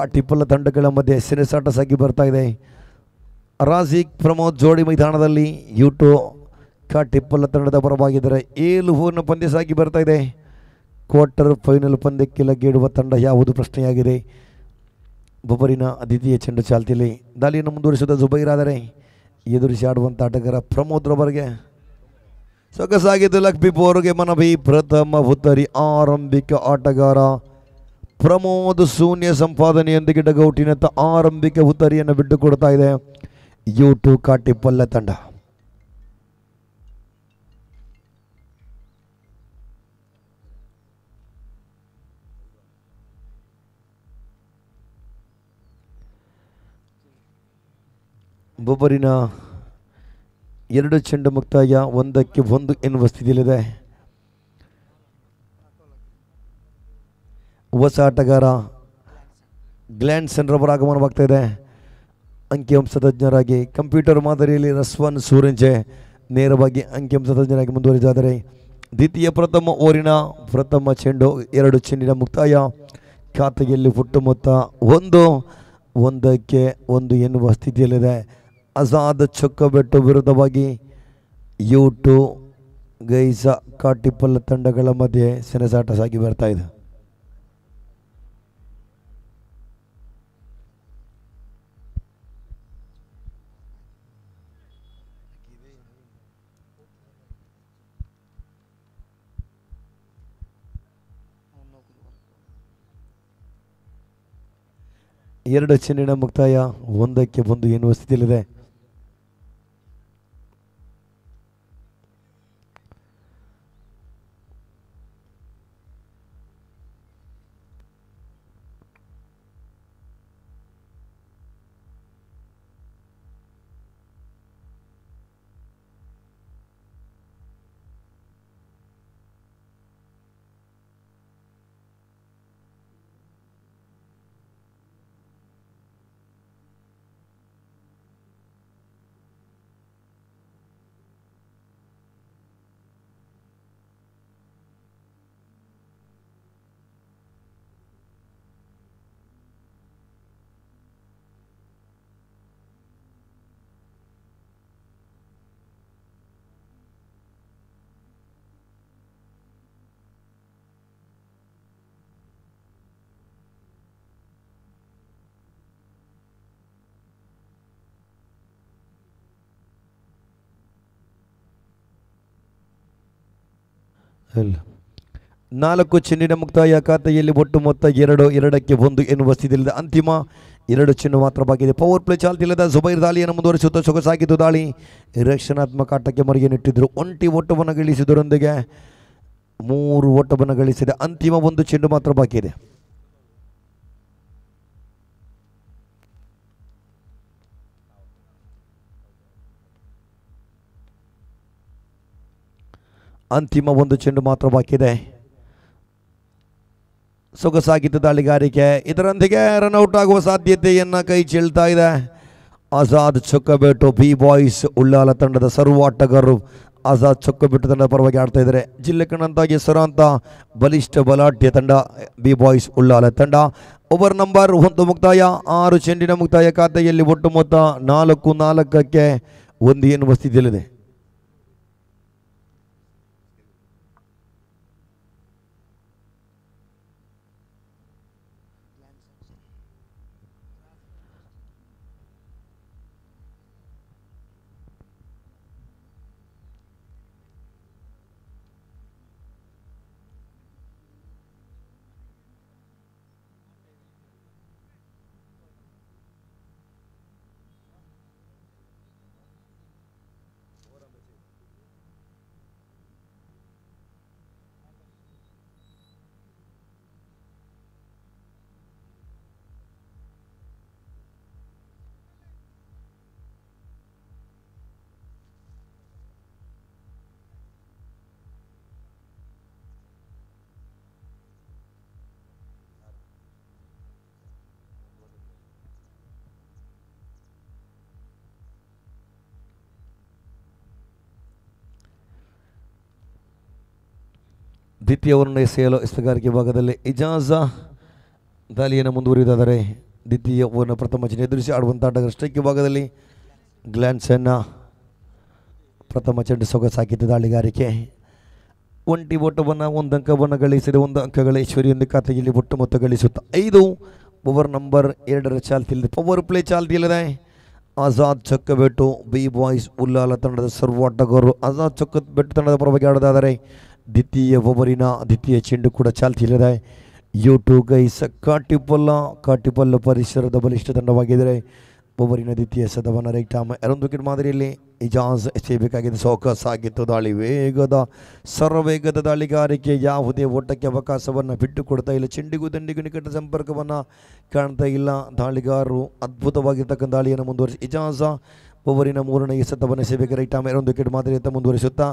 ಕಾಟಿಪುಲ್ಲ ತಂಡಗಳ ಮಧ್ಯೆ ಸೆರೆಸಾಟ ಸಾಗಿ ಬರ್ತಾ ಇದೆ ರಾಜಿಕ್ ಪ್ರಮೋದ್ ಜೋಡಿ ಮೈದಾನದಲ್ಲಿ ಯೂಟು ಕಾಟಿಪ್ಪಲ್ಲ ತಂಡದ ಪರವಾಗಿದ್ದರೆ ಏಳು ಹೂವಿನ ಪಂದ್ಯ ಸಾಗಿ ಬರ್ತಾ ಇದೆ ಕ್ವಾರ್ಟರ್ ಫೈನಲ್ ಪಂದ್ಯಕ್ಕೆ ಲಗ್ಗೆಡುವ ತಂಡ ಯಾವುದು ಪ್ರಶ್ನೆಯಾಗಿದೆ ಬೊಬ್ಬರಿನ ಅತಿಥಿಯ ಚೆಂಡು ಚಾಲ್ತಿಯಲ್ಲಿ ದಾಳಿಯನ್ನು ಮುಂದುವರಿಸಿದ ಜುಬೈರಾದರೆ ಎದುರಿಸಿ ಆಡುವಂಥ ಆಟಗಾರ ಪ್ರಮೋದ್ ರೊಬ್ಬರಿಗೆ ಸೊಗಸಾಗಿದ್ದು ಲಕ್ಬಿಪೋರ್ಗೆ ಮನವಿ ಪ್ರಥಮ ಹುತ್ತರಿ ಆರಂಭಿಕ ಆಟಗಾರ ಪ್ರಮೋದ ಶೂನ್ಯ ಸಂಪಾದನೆಯೊಂದಿಗೆ ಗೌಟಿನತ್ತ ಆರಂಭಿಕ ಉತ್ತರಿಯನ್ನು ಬಿಟ್ಟುಕೊಡ್ತಾ ಇದೆ ಯೂಟ್ಯೂಬ್ ಕಾಟಿ ಪಲ್ಲೆ ತಂಡ ಬೊಬ್ಬರಿನ ಎರಡು ಚೆಂಡು ಮುಕ್ತಾಯ ಒಂದಕ್ಕೆ ಒಂದು ಎನ್ನುವ ಸ್ಥಿತಿಯಲ್ಲಿದೆ ಹೊಸ ಆಟಗಾರ ಗ್ಲ್ಯಾಂಡ್ ಸೆಂಟರ್ ಅವರ ಆಗಮನವಾಗ್ತಾ ಇದೆ ಅಂಕಿಅಂಶ ತಜ್ಞರಾಗಿ ಕಂಪ್ಯೂಟರ್ ಮಾದರಿಯಲ್ಲಿ ರಸ್ವನ್ ಸೂರಂಜೆ ನೇರವಾಗಿ ಅಂಕಿಅಂಶ ತಜ್ಞರಾಗಿ ಮುಂದುವರಿದಾದರೆ ದ್ವಿತೀಯ ಪ್ರಥಮ ಓರಿನ ಪ್ರಥಮ ಚೆಂಡು ಎರಡು ಚೆಂಡಿನ ಮುಕ್ತಾಯ ಖಾತೆಯಲ್ಲಿ ಹುಟ್ಟು ಮೊತ್ತ ಒಂದು ಒಂದಕ್ಕೆ ಒಂದು ಎನ್ನುವ ಸ್ಥಿತಿಯಲ್ಲಿದೆ ಅಸಾದ ಚೊಕ್ಕಬೆಟ್ಟು ವಿರುದ್ಧವಾಗಿ ಯು ಟು ಗೈಸ ಕಾಟಿಪಲ್ಲ ತಂಡಗಳ ಮಧ್ಯೆ ಸೆಣಸಾಟ ಸಾಗಿ ಬರ್ತಾ ಇದೆ ಎರಡು ಚೆನ್ನಿನ ಮುಕ್ತಾಯ ಒಂದಕ್ಕೆ ಒಂದು ಎನ್ನುವ ಸ್ಥಿತಿಯಲ್ಲಿದೆ ನಾಲ್ಕು ಚೆನ್ನಿನ ಮುಕ್ತಾಯ ಖಾತೆಯಲ್ಲಿ ಒಟ್ಟು ಮೊತ್ತ ಎರಡು ಎರಡಕ್ಕೆ ಒಂದು ಎನ್ನುವ ಸ್ಥಿತಿಯಲ್ಲಿದೆ ಅಂತಿಮ ಎರಡು ಚೆನ್ನು ಮಾತ್ರ ಬಾಕಿದೆ ಪವರ್ ಪ್ಲೇ ಚಾಲ್ತಿಲ್ಲದ ಜುಬೈರ್ ದಾಳಿಯನ್ನು ಮುಂದುವರಿಸುತ್ತಾ ಸೊಗಸಾಗಿದ್ದು ದಾಳಿ ರಕ್ಷಣಾತ್ಮಕ ಆಟಕ್ಕೆ ಮರಿಗೆ ನಿಟ್ಟಿದ್ದರು ಒಂಟಿ ಓಟವನ್ನು ಗಳಿಸಿದರೊಂದಿಗೆ ಮೂರು ಓಟವನ್ನು ಗಳಿಸಿದೆ ಅಂತಿಮ ಒಂದು ಚೆಂಡು ಮಾತ್ರ ಇದೆ ಅಂತಿಮ ಒಂದು ಚೆಂಡು ಮಾತ್ರ ಬಾಕಿದೆ ಸೊಗಸಾಗಿದ್ದ ದಾಳಿಗಾರಿಕೆ ಇದರೊಂದಿಗೆ ರನ್ಔಟ್ ಆಗುವ ಸಾಧ್ಯತೆಯನ್ನು ಕೈ ಚೆಲ್ತಾ ಇದೆ ಆಜಾದ್ ಚೊಕ್ಕಬೇಟು ಬಿ ಬಾಯ್ಸ್ ಉಳ್ಳಾಲ ತಂಡದ ಸರ್ವಾಟಗಾರರು ಆಜಾದ್ ಚೊಕ್ಕಬೇಟು ತಂಡದ ಪರವಾಗಿ ಆಡ್ತಾ ಇದ್ದಾರೆ ಜಿಲ್ಲೆ ಕಣ್ಣಂತಾಗಿ ಹೆಸರಾಂತ ಬಲಿಷ್ಠ ಬಲಾಢ್ಯ ತಂಡ ಬಿ ಬಾಯ್ಸ್ ಉಳ್ಳಾಲ ತಂಡ ಓವರ್ ನಂಬರ್ ಒಂದು ಮುಕ್ತಾಯ ಆರು ಚೆಂಡಿನ ಮುಕ್ತಾಯ ಖಾತೆಯಲ್ಲಿ ಒಟ್ಟು ಮೊತ್ತ ನಾಲ್ಕು ನಾಲ್ಕಕ್ಕೆ ಒಂದು ಏನು ಸ್ಥಿತಿಯಲ್ಲಿದೆ ದ್ವಿತೀಯವರನ್ನು ಎಸೆಯಲು ಇಸ್ತಗಾರಿಕೆ ಭಾಗದಲ್ಲಿ ಇಜಾಜ ದಾಲಿಯನ್ನು ಮುಂದುವರಿಯುವುದಾದರೆ ದ್ವಿತೀಯ ಪ್ರಥಮ ಚಿಹ್ನೆ ಎದುರಿಸಿ ಆಡುವಂಥ ಆಟಗಾರ ಸ್ಟ್ರೈಕ್ ಭಾಗದಲ್ಲಿ ಗ್ಲ್ಯಾನ್ಸನ್ನ ಪ್ರಥಮ ಚೆಂಡು ಸೊಗಸಾಕಿದ್ದ ದಾಳಿಗಾರಿಕೆ ಒಂಟಿ ಓಟವನ್ನು ಒಂದು ಅಂಕವನ್ನು ಗಳಿಸಿದ ಒಂದು ಅಂಕಗಳ ಈಶ್ವರಿಯೊಂದು ಖಾತೆಯಲ್ಲಿ ಒಟ್ಟು ಮೊತ್ತ ಗಳಿಸುತ್ತಾ ಐದು ಓವರ್ ನಂಬರ್ ಎರಡರ ಚಾಲ್ತಿಯಿಲ್ಲದೆ ಪವರ್ ಪ್ಲೇ ಚಾಲ್ತಿಯಲ್ಲಿದೆ ಆಜಾದ್ ಚೊಕ್ಕ ಬೆಟ್ಟು ಬಿ ಬಾಯ್ಸ್ ಉಲ್ಲಾಲ ತಂಡದ ಸರ್ವ ಆಟಗಾರರು ಆಜಾದ್ ಚೊಕ್ಕ ಬೆಟ್ಟು ತಂಡದ ಪರವಾಗಿ ಆಡೋದಾದರೆ ದ್ವಿತೀಯ ಓವರಿನ ದ್ವಿತೀಯ ಚೆಂಡು ಕೂಡ ಚಾಲ್ತಿಯಲ್ಲಿದೆ you two guys Katipalla Katipolla ಪರಿಸರದ ಬಲಿಷ್ಠ ತಂಡವಾಗಿದ್ದರೆ ಓವರಿನ ದ್ವಿತೀಯ ಸದವನ ರೈಟ್ ಎರಡು ಎರಡೊಂದು ವಿಕೆಟ್ ಮಾದರಿಯಲ್ಲಿ ಇಜಾಜ್ ಎಸೆಯಬೇಕಾಗಿದೆ ಸೋಕಸ್ ಆಗಿತ್ತು ದಾಳಿ ವೇಗದ ಸರ್ವವೇಗದ ದಾಳಿಗಾರಿಕೆ ಯಾವುದೇ ಓಟಕ್ಕೆ ಅವಕಾಶವನ್ನು ಬಿಟ್ಟು ಕೊಡ್ತಾ ಇಲ್ಲ ಚೆಂಡಿಗೂ ದಂಡಿಗೂ ನಿಕಟ ಸಂಪರ್ಕವನ್ನು ಕಾಣ್ತಾ ಇಲ್ಲ ದಾಳಿಗಾರರು ಅದ್ಭುತವಾಗಿರ್ತಕ್ಕಂಥ ದಾಳಿಯನ್ನು ಮುಂದುವರಿಸಿ ಇಜಾಜ ಓವರಿನ ಮೂರನೇ ಎಸೆತವನ್ನು ಎಸೆಯಬೇಕು ರೈಟ್ ಎರಡು ವಿಕೆಟ್ ಮಾದರಿಯತ್ತ ಮುಂದುವರಿಸುತ್ತಾ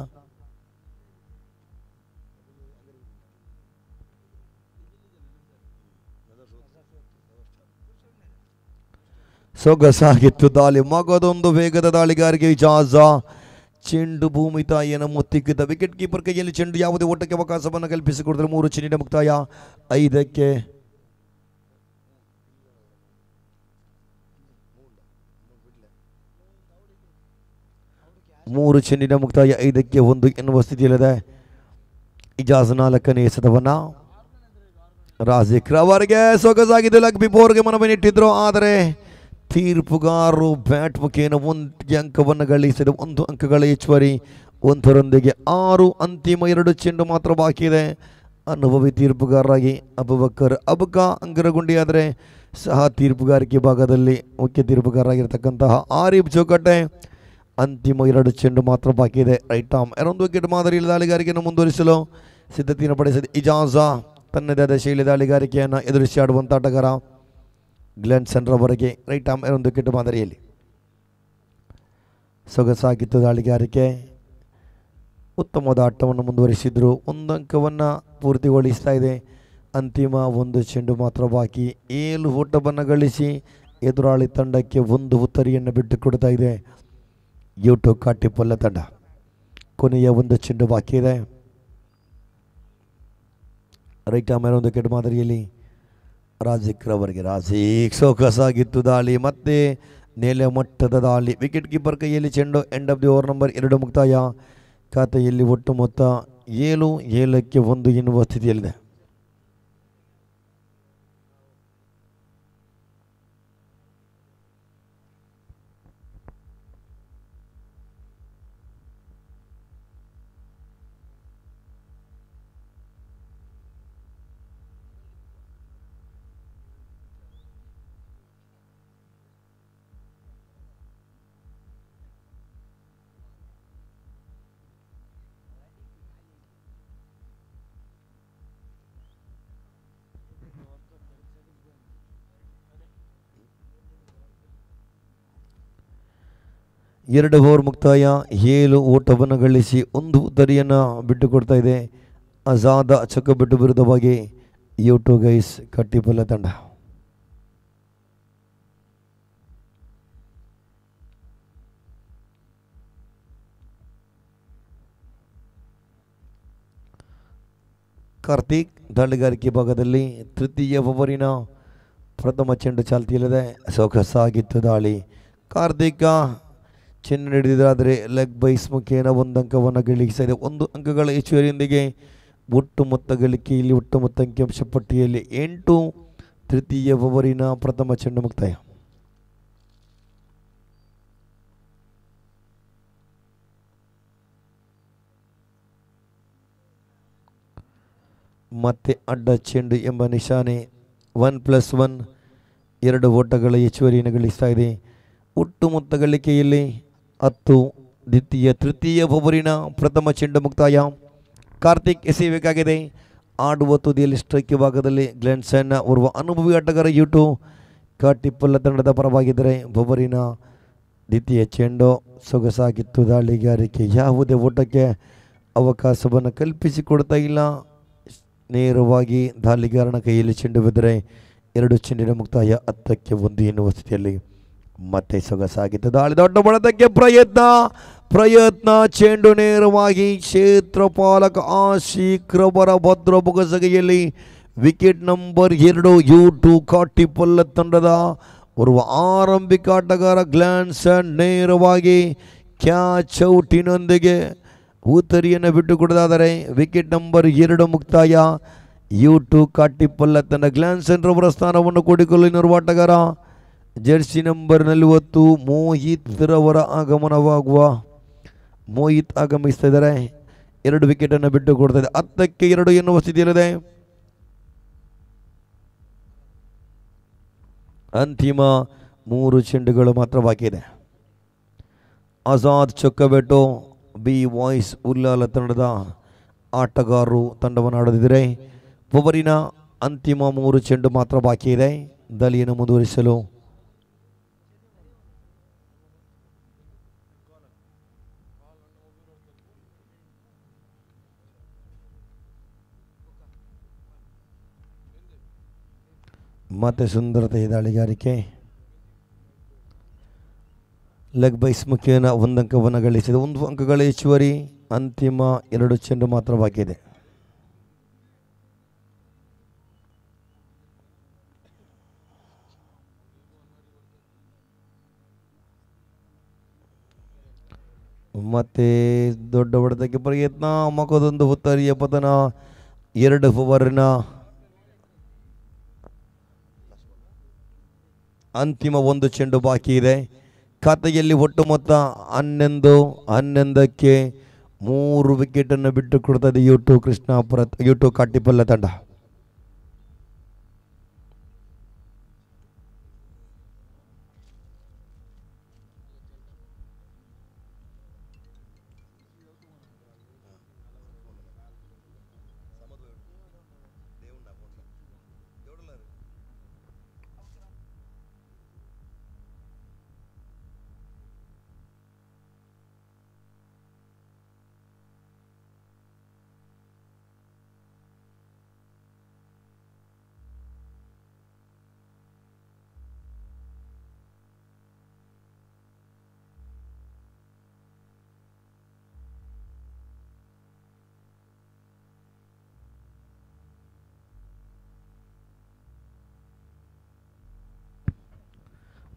ಸೊಗಸಾಗಿತ್ತು ದಾಳಿ ಮಗದೊಂದು ವೇಗದ ದಾಳಿಗಾರಿಗೆ ಇಜಾಜ ಚೆಂಡು ಭೂಮಿ ತಾಯಿಯನ್ನು ಮುತ್ತಿಕ್ಕಿದ್ದ ವಿಕೆಟ್ ಕೀಪರ್ ಕೈಯಲ್ಲಿ ಚೆಂಡು ಯಾವುದೇ ಓಟಕ್ಕೆ ಅವಕಾಶವನ್ನು ಕಲ್ಪಿಸಿಕೊಡಿದ್ರೆ ಮೂರು ಚಿನ್ನಿನ ಮುಕ್ತಾಯ ಐದಕ್ಕೆ ಮೂರು ಚೆಂಡಿನ ಮುಕ್ತಾಯ ಐದಕ್ಕೆ ಒಂದು ಎನ್ನುವ ಸ್ಥಿತಿಯಲ್ಲಿದೆ ಇಜಾಜ್ ನಾಲ್ಕನೇ ಎಸೆತವನ್ನು ರಾಜಿಕ್ರ ಅವರಿಗೆ ಸೊಗಸಾಗಿದ್ದು ಬೋರ್ಗೆ ಮನವಿ ಮನವನ್ನಿಟ್ಟಿದ್ರು ಆದರೆ ತೀರ್ಪುಗಾರು ಬ್ಯಾಟ್ ಮುಖೇನ ಒಂದು ಅಂಕವನ್ನು ಗಳಿಸಿದ ಒಂದು ಅಂಕಗಳ ಹೆಚ್ಚುವರಿ ಒಂದರೊಂದಿಗೆ ಆರು ಅಂತಿಮ ಎರಡು ಚೆಂಡು ಮಾತ್ರ ಬಾಕಿ ಇದೆ ಅನುಭವಿ ತೀರ್ಪುಗಾರರಾಗಿ ಅಬುಬಕ್ಕರ್ ಅಬುಕ ಅಂಗರಗುಂಡಿಯಾದರೆ ಸಹ ತೀರ್ಪುಗಾರಿಕೆ ಭಾಗದಲ್ಲಿ ಮುಖ್ಯ ತೀರ್ಪುಗಾರರಾಗಿರ್ತಕ್ಕಂತಹ ಆರೀಫ್ ಚೌಕಟ್ಟೆ ಅಂತಿಮ ಎರಡು ಚೆಂಡು ಮಾತ್ರ ಬಾಕಿ ಇದೆ ರೈಟ್ ಆಮ್ ಎರಡೊಂದು ವಿಕೆಟ್ ಮಾದರಿ ದಾಳಿಗಾರಿಕೆಯನ್ನು ಮುಂದುವರಿಸಲು ಸಿದ್ಧತೆಯನ್ನು ಪಡಿಸಿದ ಇಜಾಜಾ ತನ್ನದೇ ಆದ ಶೈಲಿ ದಾಳಿಗಾರಿಕೆಯನ್ನು ಎದುರಿಸಿ ಆಡುವಂಥ ಆಟಗಾರ ಗ್ಲೆನ್ ಸೆನ್ರವರೆಗೆ ರೈಟ್ ಆಮ್ ಒಂದು ಕೆಟ್ಟ ಮಾದರಿಯಲ್ಲಿ ಸೊಗಸಾಗಿತ್ತು ದಾಳಿಗಾರಿಕೆ ಉತ್ತಮವಾದ ಆಟವನ್ನು ಮುಂದುವರಿಸಿದ್ರು ಒಂದು ಅಂಕವನ್ನು ಪೂರ್ತಿಗೊಳಿಸ್ತಾ ಇದೆ ಅಂತಿಮ ಒಂದು ಚೆಂಡು ಮಾತ್ರ ಬಾಕಿ ಏಳು ಊಟವನ್ನು ಗಳಿಸಿ ಎದುರಾಳಿ ತಂಡಕ್ಕೆ ಒಂದು ಉತ್ತರಿಯನ್ನು ಬಿಟ್ಟು ಕೊಡ್ತಾ ಇದೆ ಯೂಟು ಪೊಲ್ಲ ತಂಡ ಕೊನೆಯ ಒಂದು ಚೆಂಡು ಬಾಕಿ ಇದೆ ರೈಟ್ ಆಮೇಲೆ ಒಂದು ಕೆಟ್ಟ ಮಾದರಿಯಲ್ಲಿ ರಾಜಕ್ರವರಿಗೆ ರಾಶಿ ಸೊಗಸಾಗಿತ್ತು ದಾಳಿ ಮತ್ತೆ ನೆಲೆ ಮಟ್ಟದ ದಾಳಿ ವಿಕೆಟ್ ಕೀಪರ್ ಕೈಯಲ್ಲಿ ಚೆಂಡು end of the over number ಎರಡು ಮುಕ್ತಾಯ ಖಾತೆಯಲ್ಲಿ ಒಟ್ಟು ಮೊತ್ತ ಏಳು ಏಳಕ್ಕೆ ಒಂದು ಎನ್ನುವ ಸ್ಥಿತಿಯಲ್ಲಿದೆ ಎರಡು ಓವರ್ ಮುಕ್ತಾಯ ಏಳು ಓಟವನ್ನು ಗಳಿಸಿ ಒಂದು ದರಿಯನ್ನು ಕೊಡ್ತಾ ಇದೆ ಅಜಾದ ಚಕ್ಕ ಬಿಟ್ಟು ವಿರುದ್ಧವಾಗಿ ಯು ಟು ಗೈಸ್ ಕಟ್ಟಿಪಲ್ಲ ತಂಡ ಕಾರ್ತಿಕ್ ದಾಳಿಗಾರಿಕೆ ಭಾಗದಲ್ಲಿ ತೃತೀಯ ಓವರಿನ ಪ್ರಥಮ ಚೆಂಡು ಚಾಲ್ತಿಯಲ್ಲಿದೆ ಸೊಗಸಾಗಿತ್ತು ದಾಳಿ ಕಾರ್ತಿಕ ಚಿನ್ನ ನಡೆದಿದ್ದಾದರೆ ಲೆಗ್ ಬೈಸ್ ಮುಖೇನ ಒಂದು ಅಂಕವನ್ನು ಗಳಿಸಿದೆ ಒಂದು ಅಂಕಗಳ ಹೆಚ್ಚುವರಿಯೊಂದಿಗೆ ಒಟ್ಟು ಮೊತ್ತ ಗಳಿಕೆ ಒಟ್ಟು ಮೊತ್ತ ಅಂಕಿಅಂಶ ಪಟ್ಟಿಯಲ್ಲಿ ಎಂಟು ತೃತೀಯ ಓವರಿನ ಪ್ರಥಮ ಚೆಂಡು ಮುಕ್ತಾಯ ಮತ್ತೆ ಅಡ್ಡ ಚೆಂಡು ಎಂಬ ನಿಶಾನೆ ಒನ್ ಪ್ಲಸ್ ಒನ್ ಎರಡು ಓಟಗಳ ಹೆಚ್ಚುವರಿಯನ್ನು ಗಳಿಸ್ತಾ ಇದೆ ಒಟ್ಟು ಮೊತ್ತ ಗಳಿಕೆಯಲ್ಲಿ ಹತ್ತು ದ್ವಿತೀಯ ತೃತೀಯ ಬೊಬರಿನ ಪ್ರಥಮ ಚೆಂಡು ಮುಕ್ತಾಯ ಕಾರ್ತಿಕ್ ಎಸೆಯಬೇಕಾಗಿದೆ ಆಡುವ ತುದಿಯಲ್ಲಿ ಸ್ಟ್ರೈಕ್ ಭಾಗದಲ್ಲಿ ಗ್ಲೆನ್ಸನ್ ಓರ್ವ ಅನುಭವಿ ಆಟಗಾರ ಯೂಟು ಕಾಟಿಪುಲ್ಲ ತಂಡದ ಪರವಾಗಿದ್ದರೆ ಬೊಬರಿನ ದ್ವಿತೀಯ ಚೆಂಡು ಸೊಗಸಾಗಿತ್ತು ದಾಳಿಗಾರಿಕೆ ಯಾವುದೇ ಓಟಕ್ಕೆ ಅವಕಾಶವನ್ನು ಕಲ್ಪಿಸಿಕೊಡ್ತಾ ಇಲ್ಲ ನೇರವಾಗಿ ದಾಳಿಗಾರನ ಕೈಯಲ್ಲಿ ಚೆಂಡು ಬಿದ್ದರೆ ಎರಡು ಚೆಂಡಿನ ಮುಕ್ತಾಯ ಹತ್ತಕ್ಕೆ ಒಂದು ಎನ್ನುವ ಸ್ಥಿತಿಯಲ್ಲಿ ಮತ್ತೆ ಸೊಗಸಾಗಿದ್ದದಾಳಿ ದೊಡ್ಡ ಬಡತಕ್ಕೆ ಪ್ರಯತ್ನ ಪ್ರಯತ್ನ ಚೆಂಡು ನೇರವಾಗಿ ಕ್ಷೇತ್ರ ಪಾಲಕ ಆ ಶೀಘ್ರವರ ಭದ್ರ ಬುಗಸಗೆಯಲ್ಲಿ ವಿಕೆಟ್ ನಂಬರ್ ಎರಡು ಯು ಟು ಕಾಟಿಪೊಲ್ಲ ತಂಡದ ಓರ್ವ ಆರಂಭಿಕ ಆಟಗಾರ ಗ್ಲ್ಯಾನ್ಸ್ ನೇರವಾಗಿ ಕ್ಯಾಚ್ ಔಟಿನೊಂದಿಗೆ ಊತರಿಯನ್ನು ಬಿಟ್ಟು ಕೊಡೋದಾದರೆ ವಿಕೆಟ್ ನಂಬರ್ ಎರಡು ಮುಕ್ತಾಯ ಯು ಟು ಕಾಟಿಪೊಲ್ಲ ತಂಡ ಗ್ಲ್ಯಾನ್ಸನ್ ರವರ ಸ್ಥಾನವನ್ನು ಕೂಡಿಕೊಳ್ಳಿರುವ ಆಟಗಾರ ಜರ್ಸಿ ನಂಬರ್ ನಲವತ್ತು ರವರ ಆಗಮನವಾಗುವ ಮೋಹಿತ್ ಆಗಮಿಸ್ತಾ ಇದ್ದಾರೆ ಎರಡು ವಿಕೆಟನ್ನು ಬಿಟ್ಟು ಕೊಡ್ತಾ ಇದೆ ಹತ್ತಕ್ಕೆ ಎರಡು ಎನ್ನುವ ಸ್ಥಿತಿಯಲ್ಲಿದೆ ಅಂತಿಮ ಮೂರು ಚೆಂಡುಗಳು ಮಾತ್ರ ಬಾಕಿ ಇದೆ ಆಜಾದ್ ಚೊಕ್ಕಬೆಟ್ಟು ಬಿ ವಾಯ್ಸ್ ಉಲ್ಲಾಲ ತಂಡದ ಆಟಗಾರರು ತಂಡವನ್ನು ಆಡದಿದ್ದರೆ ಒಬ್ಬರಿನ ಅಂತಿಮ ಮೂರು ಚೆಂಡು ಮಾತ್ರ ಬಾಕಿ ಇದೆ ದಲಿಯನ್ನು ಮುಂದುವರಿಸಲು ಮತ್ತೆ ಸುಂದರತೆ ದಾಳಿಗಾರಿಕೆ ಲಗ್ಬೈಸ್ ಮುಖ್ಯನ ಒಂದು ಅಂಕವನ್ನು ಗಳಿಸಿದೆ ಒಂದು ಅಂಕಗಳ ಹೆಚ್ಚುವರಿ ಅಂತಿಮ ಎರಡು ಚೆಂಡು ಮಾತ್ರ ಬಾಕಿ ಮತ್ತೆ ದೊಡ್ಡ ಹೊಡೆದಕ್ಕೆ ಪ್ರಯತ್ನ ಮಗದೊಂದು ಹುತ್ತರಿಯ ಪತನ ಎರಡು ಓವರ್ನ ಅಂತಿಮ ಒಂದು ಚೆಂಡು ಬಾಕಿ ಇದೆ ಖಾತೆಯಲ್ಲಿ ಒಟ್ಟು ಮೊತ್ತ ಹನ್ನೊಂದು ಹನ್ನೊಂದಕ್ಕೆ ಮೂರು ವಿಕೆಟನ್ನು ಬಿಟ್ಟು ಕೊಡ್ತದೆ YouTube Krishnapura U two Katipalla ತಂಡ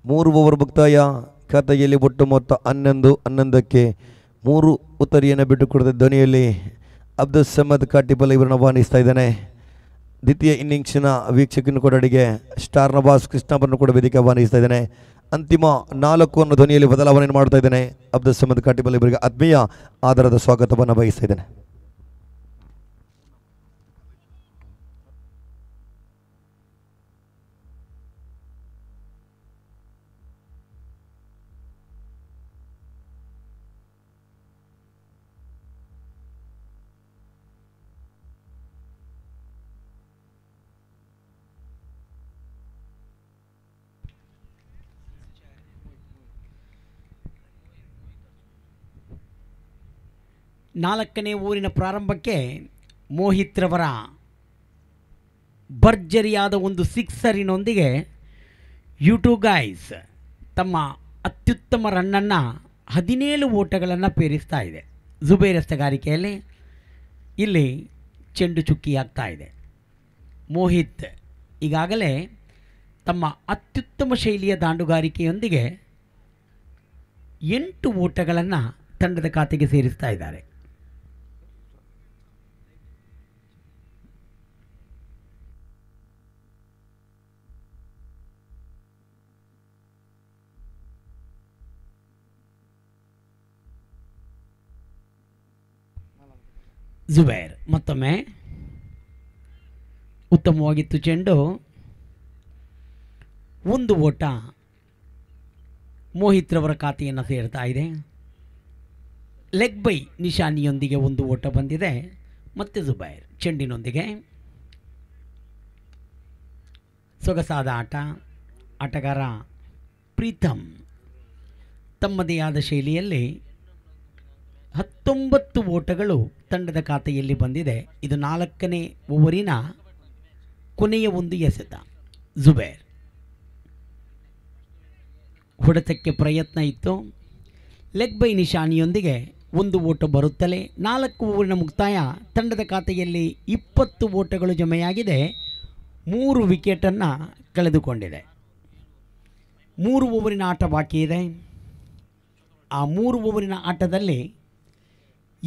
ಮೂರು ಓವರ್ ಮುಕ್ತಾಯ ಖಾತೆಯಲ್ಲಿ ಒಟ್ಟು ಮೊತ್ತ ಹನ್ನೊಂದು ಹನ್ನೊಂದಕ್ಕೆ ಮೂರು ಉತ್ತರಿಯನ್ನು ಬಿಟ್ಟುಕೊಡದ ಧ್ವನಿಯಲ್ಲಿ ಅಬ್ದುಲ್ ಸಮದ್ ಕಾಟಿಪಲ್ ಇವರನ್ನು ಆಹ್ವಾನಿಸ್ತಾ ಇದ್ದಾನೆ ದ್ವಿತೀಯ ಇನ್ನಿಂಗ್ಸ್ನ ವೀಕ್ಷಕನ ಅಡಿಗೆ ಸ್ಟಾರ್ ನವಾಸ್ ಕೃಷ್ಣಪ್ಪನ್ನು ಕೂಡ ವೇದಿಕೆ ಆಹ್ವಾನಿಸ್ತಾ ಇದ್ದಾನೆ ಅಂತಿಮ ನಾಲ್ಕು ಅನ್ನು ಧ್ವನಿಯಲ್ಲಿ ಬದಲಾವಣೆಯನ್ನು ಮಾಡ್ತಾ ಇದ್ದಾನೆ ಅಬ್ದುಲ್ ಸಮದ್ ಕಾಟಿಪಲ್ ಇವರಿಗೆ ಆತ್ಮೀಯ ಆಧಾರದ ಸ್ವಾಗತವನ್ನು ಬಯಸ್ತಾ ಇದ್ದಾನೆ ನಾಲ್ಕನೇ ಊರಿನ ಪ್ರಾರಂಭಕ್ಕೆ ಮೋಹಿತ್ರವರ ಭರ್ಜರಿಯಾದ ಒಂದು ಸಿಕ್ಸರಿನೊಂದಿಗೆ ಯೂಟ್ಯೂಬ್ ಗೈಸ್ ತಮ್ಮ ಅತ್ಯುತ್ತಮ ರನ್ನನ್ನು ಹದಿನೇಳು ಓಟಗಳನ್ನು ಪೇರಿಸ್ತಾ ಇದೆ ರಸ್ತೆಗಾರಿಕೆಯಲ್ಲಿ ಇಲ್ಲಿ ಚೆಂಡು ಚುಕ್ಕಿ ಆಗ್ತಾ ಇದೆ ಮೋಹಿತ್ ಈಗಾಗಲೇ ತಮ್ಮ ಅತ್ಯುತ್ತಮ ಶೈಲಿಯ ದಾಂಡುಗಾರಿಕೆಯೊಂದಿಗೆ ಎಂಟು ಓಟಗಳನ್ನು ತಂಡದ ಖಾತೆಗೆ ಸೇರಿಸ್ತಾ ಇದ್ದಾರೆ ಝುಬೈರ್ ಮತ್ತೊಮ್ಮೆ ಉತ್ತಮವಾಗಿತ್ತು ಚೆಂಡು ಒಂದು ಓಟ ಮೋಹಿತ್ರವರ ಖಾತೆಯನ್ನು ಸೇರ್ತಾ ಇದೆ ಲೆಗ್ ಬೈ ನಿಶಾನಿಯೊಂದಿಗೆ ಒಂದು ಓಟ ಬಂದಿದೆ ಮತ್ತು ಝುಬೈರ್ ಚೆಂಡಿನೊಂದಿಗೆ ಸೊಗಸಾದ ಆಟ ಆಟಗಾರ ಪ್ರೀತಮ್ ತಮ್ಮದೇ ಆದ ಶೈಲಿಯಲ್ಲಿ ಹತ್ತೊಂಬತ್ತು ಓಟಗಳು ತಂಡದ ಖಾತೆಯಲ್ಲಿ ಬಂದಿದೆ ಇದು ನಾಲ್ಕನೇ ಓವರಿನ ಕೊನೆಯ ಒಂದು ಎಸೆತ ಜುಬೇರ್ ಹೊಡೆತಕ್ಕೆ ಪ್ರಯತ್ನ ಇತ್ತು ಲೆಗ್ ಬೈ ನಿಶಾನಿಯೊಂದಿಗೆ ಒಂದು ಓಟ ಬರುತ್ತಲೇ ನಾಲ್ಕು ಓವರಿನ ಮುಕ್ತಾಯ ತಂಡದ ಖಾತೆಯಲ್ಲಿ ಇಪ್ಪತ್ತು ಓಟಗಳು ಜಮೆಯಾಗಿದೆ ಮೂರು ವಿಕೆಟನ್ನು ಕಳೆದುಕೊಂಡಿದೆ ಮೂರು ಓವರಿನ ಆಟ ಬಾಕಿ ಇದೆ ಆ ಮೂರು ಓವರಿನ ಆಟದಲ್ಲಿ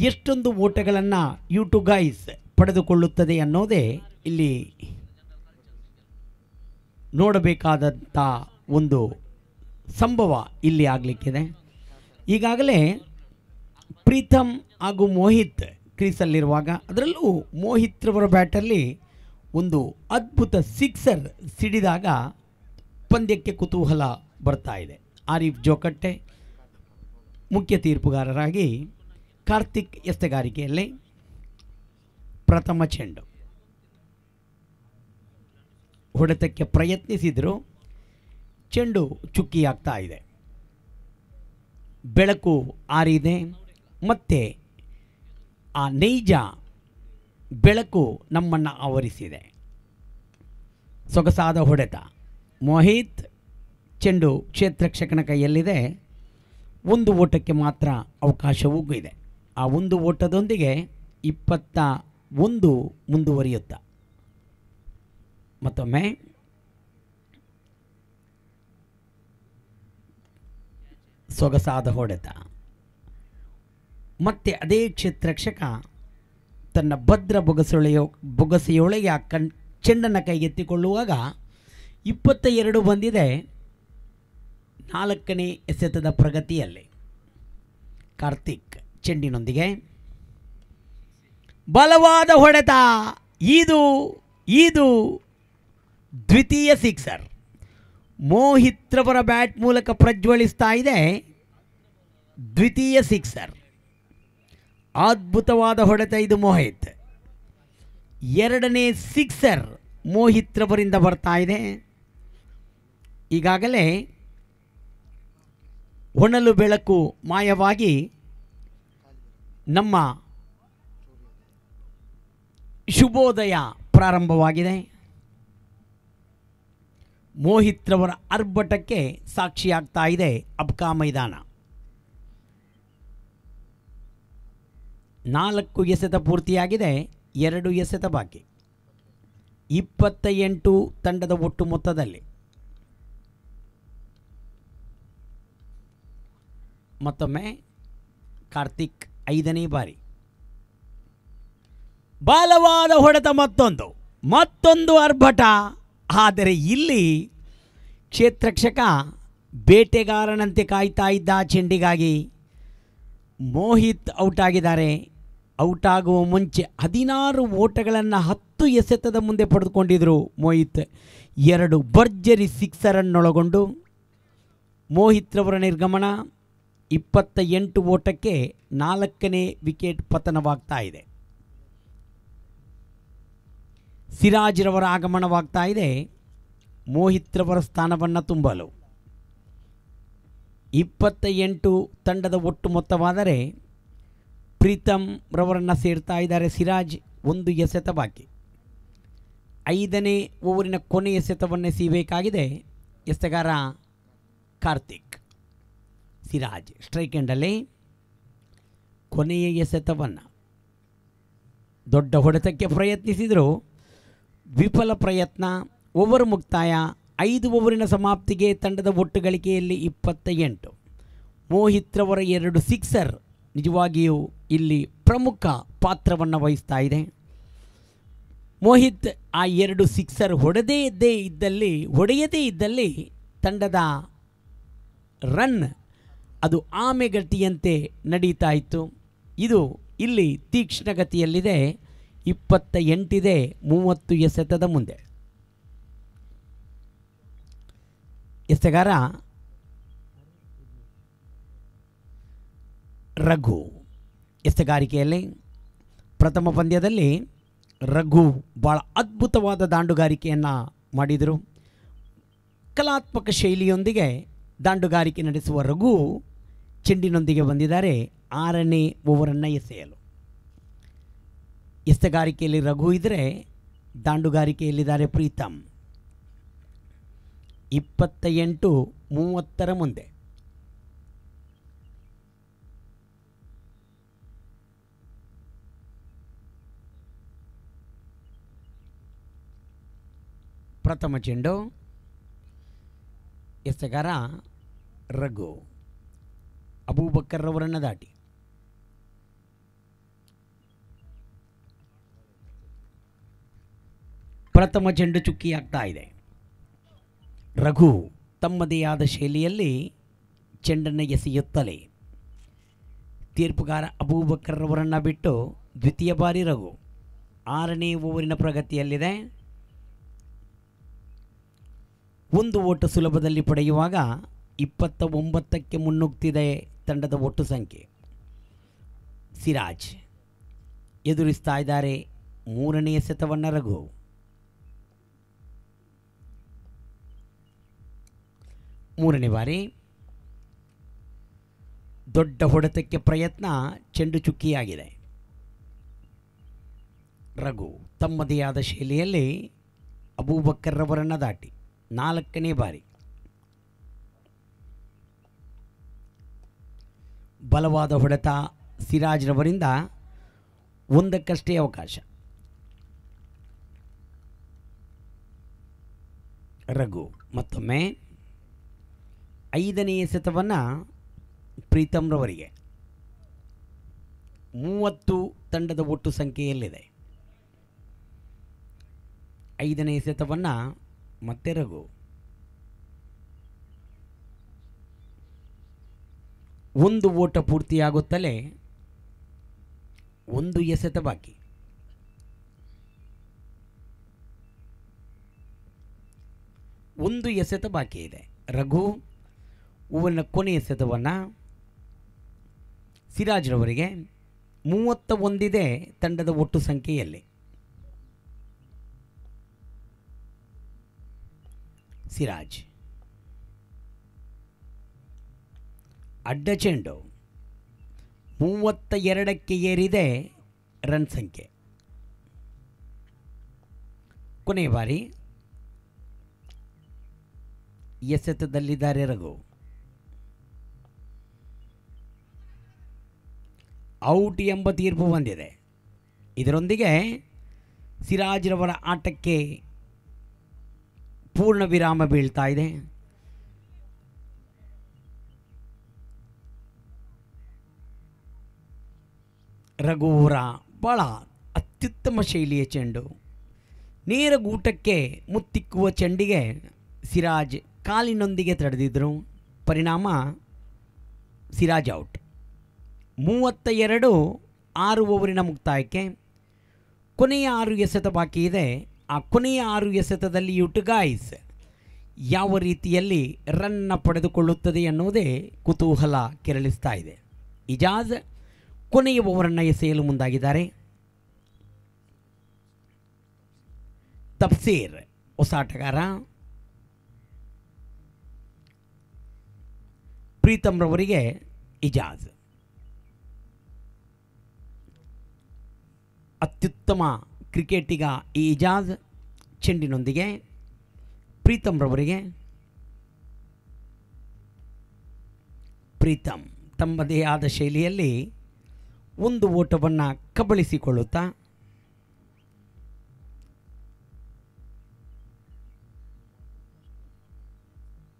ಎಷ್ಟೊಂದು ಓಟಗಳನ್ನು ಯೂಟ್ಯೂಬ್ ಗೈಸ್ ಪಡೆದುಕೊಳ್ಳುತ್ತದೆ ಅನ್ನೋದೇ ಇಲ್ಲಿ ನೋಡಬೇಕಾದಂಥ ಒಂದು ಸಂಭವ ಇಲ್ಲಿ ಆಗಲಿಕ್ಕಿದೆ ಈಗಾಗಲೇ ಪ್ರೀತಮ್ ಹಾಗೂ ಮೋಹಿತ್ ಕ್ರೀಸಲ್ಲಿರುವಾಗ ಅದರಲ್ಲೂ ಮೋಹಿತ್ ರವರ ಬ್ಯಾಟಲ್ಲಿ ಒಂದು ಅದ್ಭುತ ಸಿಕ್ಸರ್ ಸಿಡಿದಾಗ ಪಂದ್ಯಕ್ಕೆ ಕುತೂಹಲ ಬರ್ತಾ ಇದೆ ಆರಿಫ್ ಜೋಕಟ್ಟೆ ಮುಖ್ಯ ತೀರ್ಪುಗಾರರಾಗಿ ಕಾರ್ತಿಕ್ ಎಸ್ತೆಗಾರಿಕೆಯಲ್ಲಿ ಪ್ರಥಮ ಚೆಂಡು ಹೊಡೆತಕ್ಕೆ ಪ್ರಯತ್ನಿಸಿದರೂ ಚೆಂಡು ಚುಕ್ಕಿಯಾಗ್ತಾ ಇದೆ ಬೆಳಕು ಆರಿದೆ ಮತ್ತೆ ಆ ನೈಜ ಬೆಳಕು ನಮ್ಮನ್ನು ಆವರಿಸಿದೆ ಸೊಗಸಾದ ಹೊಡೆತ ಮೋಹಿತ್ ಚೆಂಡು ಕ್ಷೇತ್ರಕ್ಷಕನ ಕೈಯಲ್ಲಿದೆ ಒಂದು ಓಟಕ್ಕೆ ಮಾತ್ರ ಅವಕಾಶವೂ ಇದೆ ಆ ಒಂದು ಓಟದೊಂದಿಗೆ ಇಪ್ಪತ್ತ ಒಂದು ಮುಂದುವರಿಯುತ್ತ ಮತ್ತೊಮ್ಮೆ ಸೊಗಸಾದ ಹೊಡೆತ ಮತ್ತೆ ಅದೇ ಕ್ಷೇತ್ರ ರಕ್ಷಕ ತನ್ನ ಭದ್ರ ಬೊಗಸೊಳೆಯ ಬೊಗಸೆಯೊಳಗೆ ಆ ಕಣ್ ಚೆಂಡನ್ನು ಕೈಗೆತ್ತಿಕೊಳ್ಳುವಾಗ ಇಪ್ಪತ್ತ ಎರಡು ಬಂದಿದೆ ನಾಲ್ಕನೇ ಎಸೆತದ ಪ್ರಗತಿಯಲ್ಲಿ ಕಾರ್ತಿಕ್ ಚೆಂಡಿನೊಂದಿಗೆ ಬಲವಾದ ಹೊಡೆತ ಇದು ಇದು ದ್ವಿತೀಯ ಸಿಕ್ಸರ್ ಮೋಹಿತ್ರವರ ಬ್ಯಾಟ್ ಮೂಲಕ ಪ್ರಜ್ವಲಿಸ್ತಾ ಇದೆ ದ್ವಿತೀಯ ಸಿಕ್ಸರ್ ಅದ್ಭುತವಾದ ಹೊಡೆತ ಇದು ಮೋಹಿತ್ ಎರಡನೇ ಸಿಕ್ಸರ್ ಮೋಹಿತ್ರವರಿಂದ ಬರ್ತಾ ಇದೆ ಈಗಾಗಲೇ ಹೊಣಲು ಬೆಳಕು ಮಾಯವಾಗಿ ನಮ್ಮ ಶುಭೋದಯ ಪ್ರಾರಂಭವಾಗಿದೆ ಮೋಹಿತ್ರವರ ಅರ್ಭಟಕ್ಕೆ ಸಾಕ್ಷಿಯಾಗ್ತಾ ಇದೆ ಅಬ್ಕಾ ಮೈದಾನ ನಾಲ್ಕು ಎಸೆತ ಪೂರ್ತಿಯಾಗಿದೆ ಎರಡು ಎಸೆತ ಬಾಕಿ ಇಪ್ಪತ್ತ ಎಂಟು ತಂಡದ ಒಟ್ಟು ಮೊತ್ತದಲ್ಲಿ ಮತ್ತೊಮ್ಮೆ ಕಾರ್ತಿಕ್ ಐದನೇ ಬಾರಿ ಬಾಲವಾದ ಹೊಡೆತ ಮತ್ತೊಂದು ಮತ್ತೊಂದು ಅರ್ಭಟ ಆದರೆ ಇಲ್ಲಿ ಕ್ಷೇತ್ರಕ್ಷಕ ಬೇಟೆಗಾರನಂತೆ ಕಾಯ್ತಾ ಇದ್ದ ಚೆಂಡಿಗಾಗಿ ಮೋಹಿತ್ ಔಟ್ ಆಗಿದ್ದಾರೆ ಔಟ್ ಆಗುವ ಮುಂಚೆ ಹದಿನಾರು ಓಟಗಳನ್ನು ಹತ್ತು ಎಸೆತದ ಮುಂದೆ ಪಡೆದುಕೊಂಡಿದ್ದರು ಮೋಹಿತ್ ಎರಡು ಭರ್ಜರಿ ಸಿಕ್ಸರನ್ನೊಳಗೊಂಡು ಮೋಹಿತ್ರವರ ನಿರ್ಗಮನ ಇಪ್ಪತ್ತ ಎಂಟು ಓಟಕ್ಕೆ ನಾಲ್ಕನೇ ವಿಕೆಟ್ ಪತನವಾಗ್ತಾ ಇದೆ ಸಿರಾಜ್ರವರ ಆಗಮನವಾಗ್ತಾ ಇದೆ ಮೋಹಿತ್ರವರ ಸ್ಥಾನವನ್ನು ತುಂಬಲು ಇಪ್ಪತ್ತ ಎಂಟು ತಂಡದ ಒಟ್ಟು ಮೊತ್ತವಾದರೆ ಪ್ರೀತಮ್ ರವರನ್ನು ಸೇರ್ತಾ ಇದ್ದಾರೆ ಸಿರಾಜ್ ಒಂದು ಎಸೆತ ಬಾಕಿ ಐದನೇ ಓವರಿನ ಕೊನೆಯ ಎಸೆತವನ್ನು ಸಿಗಬೇಕಾಗಿದೆ ಎಸೆಗಾರ ಕಾರ್ತಿಕ್ ಸಿರಾಜ್ ಸ್ಟ್ರೈಕ್ ಎಂಡಲ್ಲಿ ಕೊನೆಯ ಎಸೆತವನ್ನು ದೊಡ್ಡ ಹೊಡೆತಕ್ಕೆ ಪ್ರಯತ್ನಿಸಿದರು ವಿಫಲ ಪ್ರಯತ್ನ ಓವರ್ ಮುಕ್ತಾಯ ಐದು ಓವರಿನ ಸಮಾಪ್ತಿಗೆ ತಂಡದ ಒಟ್ಟು ಗಳಿಕೆಯಲ್ಲಿ ಇಪ್ಪತ್ತ ಎಂಟು ಮೋಹಿತ್ರವರ ಎರಡು ಸಿಕ್ಸರ್ ನಿಜವಾಗಿಯೂ ಇಲ್ಲಿ ಪ್ರಮುಖ ಪಾತ್ರವನ್ನು ವಹಿಸ್ತಾ ಇದೆ ಮೋಹಿತ್ ಆ ಎರಡು ಸಿಕ್ಸರ್ ಹೊಡೆದೇ ಇದ್ದೇ ಇದ್ದಲ್ಲಿ ಹೊಡೆಯದೇ ಇದ್ದಲ್ಲಿ ತಂಡದ ರನ್ ಅದು ಆಮೆಗಟ್ಟಿಯಂತೆ ನಡೀತಾ ಇತ್ತು ಇದು ಇಲ್ಲಿ ತೀಕ್ಷ್ಣಗತಿಯಲ್ಲಿದೆ ಇಪ್ಪತ್ತ ಎಂಟಿದೆ ಮೂವತ್ತು ಎಸೆತದ ಮುಂದೆ ಎಸೆಗಾರ ರಘು ಎಸೆಗಾರಿಕೆಯಲ್ಲಿ ಪ್ರಥಮ ಪಂದ್ಯದಲ್ಲಿ ರಘು ಭಾಳ ಅದ್ಭುತವಾದ ದಾಂಡುಗಾರಿಕೆಯನ್ನು ಮಾಡಿದರು ಕಲಾತ್ಮಕ ಶೈಲಿಯೊಂದಿಗೆ ದಾಂಡುಗಾರಿಕೆ ನಡೆಸುವ ರಘು ಚೆಂಡಿನೊಂದಿಗೆ ಬಂದಿದ್ದಾರೆ ಆರನೇ ಓವರನ್ನು ಎಸೆಯಲು ಎಸೆಗಾರಿಕೆಯಲ್ಲಿ ರಘು ಇದ್ದರೆ ದಾಂಡುಗಾರಿಕೆಯಲ್ಲಿದ್ದಾರೆ ಪ್ರೀತಮ್ ಇಪ್ಪತ್ತ ಎಂಟು ಮೂವತ್ತರ ಮುಂದೆ ಪ್ರಥಮ ಚೆಂಡು ಎಸೆಗಾರ ರಘು ಅಬೂಬಕ್ಕರ್ರವರನ್ನು ದಾಟಿ ಪ್ರಥಮ ಚೆಂಡು ಚುಕ್ಕಿಯಾಗ್ತಾ ಇದೆ ರಘು ತಮ್ಮದೇ ಆದ ಶೈಲಿಯಲ್ಲಿ ಚೆಂಡನ್ನು ಎಸೆಯುತ್ತಲೇ ತೀರ್ಪುಗಾರ ಅಬೂಬಕ್ಕರ್ರವರನ್ನು ಬಿಟ್ಟು ದ್ವಿತೀಯ ಬಾರಿ ರಘು ಆರನೇ ಓವರಿನ ಪ್ರಗತಿಯಲ್ಲಿದೆ ಒಂದು ಓಟ ಸುಲಭದಲ್ಲಿ ಪಡೆಯುವಾಗ ಇಪ್ಪತ್ತ ಒಂಬತ್ತಕ್ಕೆ ಮುನ್ನುಗ್ತಿದೆ ತಂಡದ ಒಟ್ಟು ಸಂಖ್ಯೆ ಸಿರಾಜ್ ಎದುರಿಸ್ತಾ ಇದ್ದಾರೆ ಮೂರನೆಯ ಶತವನ್ನ ರಘು ಮೂರನೇ ಬಾರಿ ದೊಡ್ಡ ಹೊಡೆತಕ್ಕೆ ಪ್ರಯತ್ನ ಚೆಂಡು ಚುಕ್ಕಿಯಾಗಿದೆ ರಘು ತಮ್ಮದೇ ಆದ ಶೈಲಿಯಲ್ಲಿ ಅಬೂಬಕ್ಕರ್ರವರನ್ನು ದಾಟಿ ನಾಲ್ಕನೇ ಬಾರಿ ಬಲವಾದ ಹೊಡೆತ ಸಿರಾಜ್ರವರಿಂದ ಒಂದಕ್ಕಷ್ಟೇ ಅವಕಾಶ ರಘು ಮತ್ತೊಮ್ಮೆ ಐದನೆಯ ಸೆತವನ್ನು ಪ್ರೀತಮ್ರವರಿಗೆ ಮೂವತ್ತು ತಂಡದ ಒಟ್ಟು ಸಂಖ್ಯೆಯಲ್ಲಿದೆ ಐದನೇ ಸೆತವನ್ನು ಮತ್ತೆ ರಘು ಒಂದು ಓಟ ಪೂರ್ತಿಯಾಗುತ್ತಲೇ ಒಂದು ಎಸೆತ ಬಾಕಿ ಒಂದು ಎಸೆತ ಬಾಕಿ ಇದೆ ರಘು ಹೂವನ್ನ ಕೊನೆ ಎಸೆತವನ್ನು ಸಿರಾಜ್ರವರಿಗೆ ಮೂವತ್ತ ಒಂದಿದೆ ತಂಡದ ಒಟ್ಟು ಸಂಖ್ಯೆಯಲ್ಲಿ ಸಿರಾಜ್ ಅಡ್ಡಚೆಂಡು ಮೂವತ್ತ ಎರಡಕ್ಕೆ ಏರಿದೆ ರನ್ ಸಂಖ್ಯೆ ಕೊನೆಯ ಬಾರಿ ಎಸೆತದಲ್ಲಿದ್ದಾರೆ ರಘು ಔಟ್ ಎಂಬ ತೀರ್ಪು ಬಂದಿದೆ ಇದರೊಂದಿಗೆ ಸಿರಾಜ್ರವರ ಆಟಕ್ಕೆ ಪೂರ್ಣ ವಿರಾಮ ಬೀಳ್ತಾ ಇದೆ ರಘುವರ ಬಹಳ ಅತ್ಯುತ್ತಮ ಶೈಲಿಯ ಚೆಂಡು ನೇರ ಗೂಟಕ್ಕೆ ಮುತ್ತಿಕ್ಕುವ ಚೆಂಡಿಗೆ ಸಿರಾಜ್ ಕಾಲಿನೊಂದಿಗೆ ತಡೆದಿದ್ದರು ಪರಿಣಾಮ ಸಿರಾಜ್ ಔಟ್ ಮೂವತ್ತ ಎರಡು ಆರು ಓವರಿನ ಮುಕ್ತಾಯಕ್ಕೆ ಕೊನೆಯ ಆರು ಎಸೆತ ಬಾಕಿ ಇದೆ ಆ ಕೊನೆಯ ಆರು ಎಸೆತದಲ್ಲಿ ಗಾಯ್ಸ್ ಯಾವ ರೀತಿಯಲ್ಲಿ ರನ್ನ ಪಡೆದುಕೊಳ್ಳುತ್ತದೆ ಎನ್ನುವುದೇ ಕುತೂಹಲ ಕೆರಳಿಸ್ತಾ ಇದೆ ಇಜಾಜ್ ಕೊನೆಯ ಓವರನ್ನು ಎಸೆಯಲು ಮುಂದಾಗಿದ್ದಾರೆ ತಪ್ಸೀರ್ ಹೊಸ ಆಟಗಾರ ಪ್ರೀತಮ್ರವರಿಗೆ ಇಜಾಜ್ ಅತ್ಯುತ್ತಮ ಕ್ರಿಕೆಟಿಗ ಇಜಾಜ್ ಚೆಂಡಿನೊಂದಿಗೆ ಪ್ರೀತಮ್ರವರಿಗೆ ಪ್ರೀತಮ್ ತಮ್ಮದೇ ಆದ ಶೈಲಿಯಲ್ಲಿ ಒಂದು ಓಟವನ್ನು ಕಬಳಿಸಿಕೊಳ್ಳುತ್ತಾ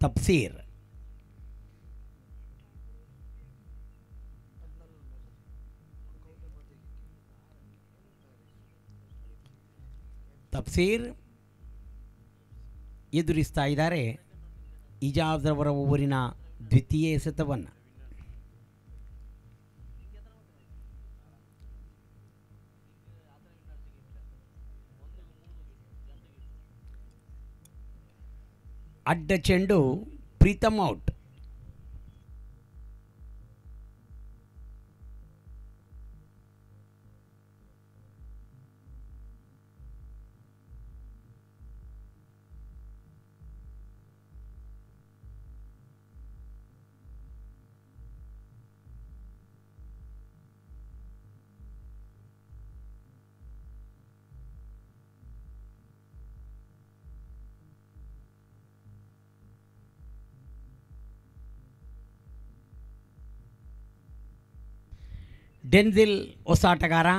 ತಪ್ಸೀರ್ ತಪ್ಸೀರ್ ಎದುರಿಸ್ತಾ ಇದ್ದಾರೆ ಇಜಾಜ್ರವರ ಊರಿನ ದ್ವಿತೀಯ ಎಸೆತವನ್ನು అడ్డ చెండు ప్రీతమ్ అవుట్ ಡೆನ್ಝಿಲ್ ಹೊಸ ಆಟಗಾರ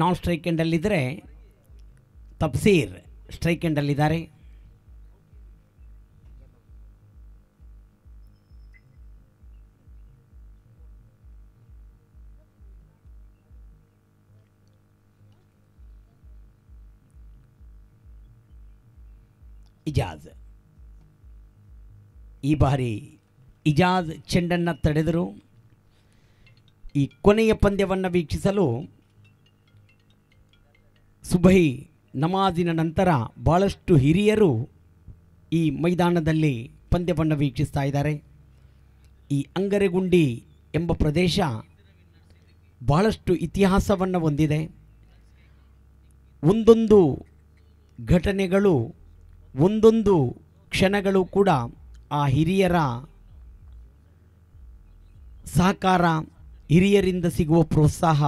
ನಾನ್ ಸ್ಟ್ರೈಕ್ ಎಂಡಲ್ಲಿದ್ದರೆ ತಪ್ಸೀರ್ ಸ್ಟ್ರೈಕ್ ಎಂಡಲ್ಲಿದ್ದಾರೆ ಇಜಾಜ್ ಈ ಬಾರಿ ಇಜಾಜ್ ಚೆಂಡನ್ನು ತಡೆದರು ಈ ಕೊನೆಯ ಪಂದ್ಯವನ್ನು ವೀಕ್ಷಿಸಲು ಸುಬಹಿ ನಮಾಜಿನ ನಂತರ ಭಾಳಷ್ಟು ಹಿರಿಯರು ಈ ಮೈದಾನದಲ್ಲಿ ಪಂದ್ಯವನ್ನು ವೀಕ್ಷಿಸ್ತಾ ಇದ್ದಾರೆ ಈ ಅಂಗರೆಗುಂಡಿ ಎಂಬ ಪ್ರದೇಶ ಭಾಳಷ್ಟು ಇತಿಹಾಸವನ್ನು ಹೊಂದಿದೆ ಒಂದೊಂದು ಘಟನೆಗಳು ಒಂದೊಂದು ಕ್ಷಣಗಳು ಕೂಡ ಆ ಹಿರಿಯರ ಸಹಕಾರ ಹಿರಿಯರಿಂದ ಸಿಗುವ ಪ್ರೋತ್ಸಾಹ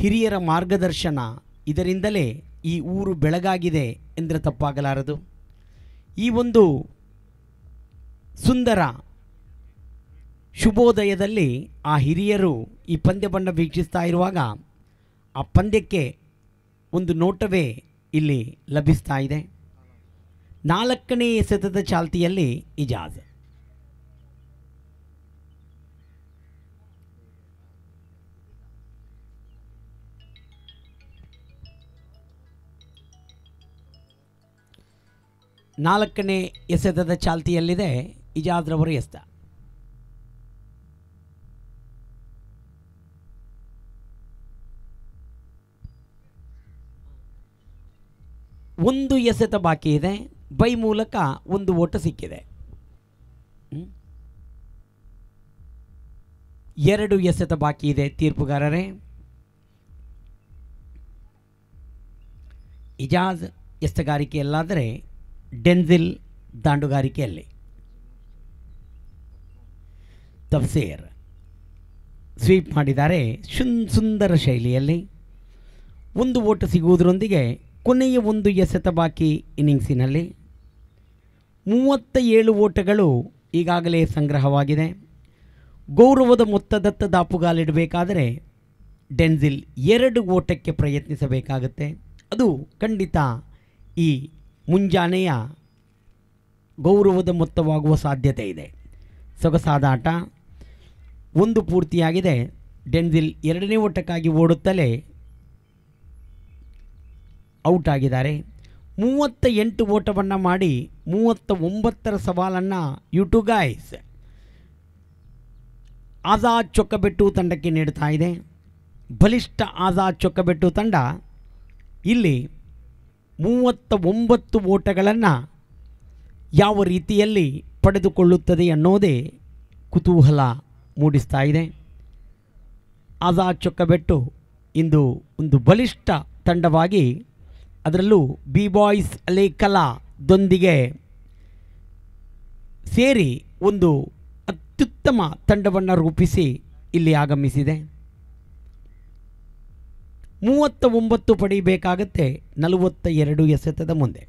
ಹಿರಿಯರ ಮಾರ್ಗದರ್ಶನ ಇದರಿಂದಲೇ ಈ ಊರು ಬೆಳಗಾಗಿದೆ ಎಂದರೆ ತಪ್ಪಾಗಲಾರದು ಈ ಒಂದು ಸುಂದರ ಶುಭೋದಯದಲ್ಲಿ ಆ ಹಿರಿಯರು ಈ ಪಂದ್ಯವನ್ನು ವೀಕ್ಷಿಸ್ತಾ ಇರುವಾಗ ಆ ಪಂದ್ಯಕ್ಕೆ ಒಂದು ನೋಟವೇ ಇಲ್ಲಿ ಲಭಿಸ್ತಾ ಇದೆ ನಾಲ್ಕನೇ ಎಸೆತದ ಚಾಲ್ತಿಯಲ್ಲಿ ಇಜಾಜ್ ನಾಲ್ಕನೇ ಎಸೆತದ ಚಾಲ್ತಿಯಲ್ಲಿದೆ ಇಜಾದ್ರವರು ಎಸ್ತ ಒಂದು ಎಸೆತ ಬಾಕಿ ಇದೆ ಬೈ ಮೂಲಕ ಒಂದು ಓಟ ಸಿಕ್ಕಿದೆ ಎರಡು ಎಸೆತ ಬಾಕಿ ಇದೆ ತೀರ್ಪುಗಾರರೇ ಇಜಾಜ್ ಎಸ್ತಗಾರಿಕೆಯಲ್ಲಾದರೆ ಡೆನ್ಝಿಲ್ ದಾಂಡುಗಾರಿಕೆಯಲ್ಲಿ ತಫ್ಸೇರ್ ಸ್ವೀಪ್ ಮಾಡಿದ್ದಾರೆ ಸುನ್ ಸುಂದರ ಶೈಲಿಯಲ್ಲಿ ಒಂದು ಓಟ ಸಿಗುವುದರೊಂದಿಗೆ ಕೊನೆಯ ಒಂದು ಎಸೆತ ಬಾಕಿ ಇನ್ನಿಂಗ್ಸಿನಲ್ಲಿ ಮೂವತ್ತ ಏಳು ಓಟಗಳು ಈಗಾಗಲೇ ಸಂಗ್ರಹವಾಗಿದೆ ಗೌರವದ ಮೊತ್ತದತ್ತ ದಾಪುಗಾಲಿಡಬೇಕಾದರೆ ಡೆನ್ಝಿಲ್ ಎರಡು ಓಟಕ್ಕೆ ಪ್ರಯತ್ನಿಸಬೇಕಾಗುತ್ತೆ ಅದು ಖಂಡಿತ ಈ ಮುಂಜಾನೆಯ ಗೌರವದ ಮೊತ್ತವಾಗುವ ಸಾಧ್ಯತೆ ಇದೆ ಸೊಗಸಾದ ಆಟ ಒಂದು ಪೂರ್ತಿಯಾಗಿದೆ ಡೆನ್ವಿಲ್ ಎರಡನೇ ಓಟಕ್ಕಾಗಿ ಓಡುತ್ತಲೇ ಔಟ್ ಆಗಿದ್ದಾರೆ ಮೂವತ್ತ ಎಂಟು ಓಟವನ್ನು ಮಾಡಿ ಮೂವತ್ತ ಒಂಬತ್ತರ ಸವಾಲನ್ನು ಯೂಟು ಗಾಯ್ಸ್ ಆಜಾದ್ ಚೊಕ್ಕಬೆಟ್ಟು ತಂಡಕ್ಕೆ ನೀಡ್ತಾ ಇದೆ ಬಲಿಷ್ಠ ಆಜಾದ್ ಚೊಕ್ಕಬೆಟ್ಟು ತಂಡ ಇಲ್ಲಿ ಮೂವತ್ತ ಒಂಬತ್ತು ಓಟಗಳನ್ನು ಯಾವ ರೀತಿಯಲ್ಲಿ ಪಡೆದುಕೊಳ್ಳುತ್ತದೆ ಅನ್ನೋದೇ ಕುತೂಹಲ ಮೂಡಿಸ್ತಾ ಇದೆ ಆಜಾದ್ ಚೊಕ್ಕಬೆಟ್ಟು ಇಂದು ಒಂದು ಬಲಿಷ್ಠ ತಂಡವಾಗಿ ಅದರಲ್ಲೂ ಬಿ ಬಾಯ್ಸ್ ದೊಂದಿಗೆ ಸೇರಿ ಒಂದು ಅತ್ಯುತ್ತಮ ತಂಡವನ್ನು ರೂಪಿಸಿ ಇಲ್ಲಿ ಆಗಮಿಸಿದೆ ಮೂವತ್ತ ಒಂಬತ್ತು ಪಡಿಬೇಕಾಗತ್ತೆ ನಲವತ್ತ ಎರಡು ಎಸೆತದ ಮುಂದೆ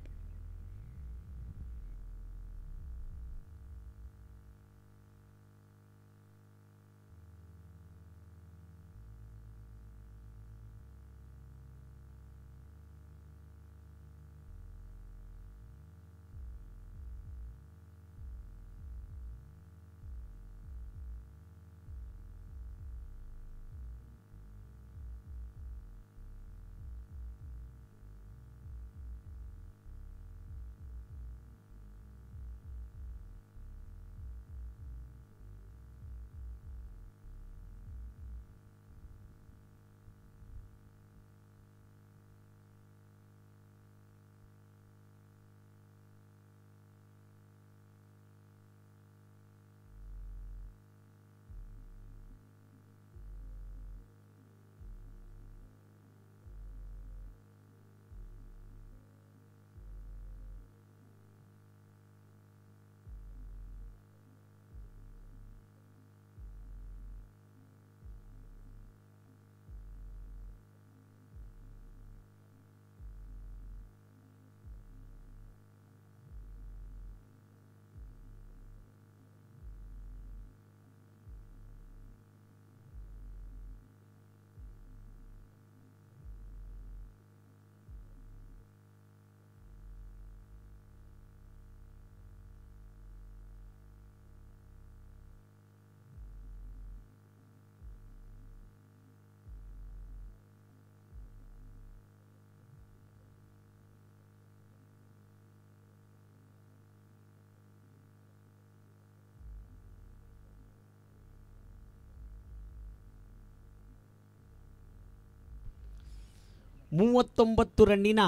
ಮೂವತ್ತೊಂಬತ್ತು ರನ್ನಿನ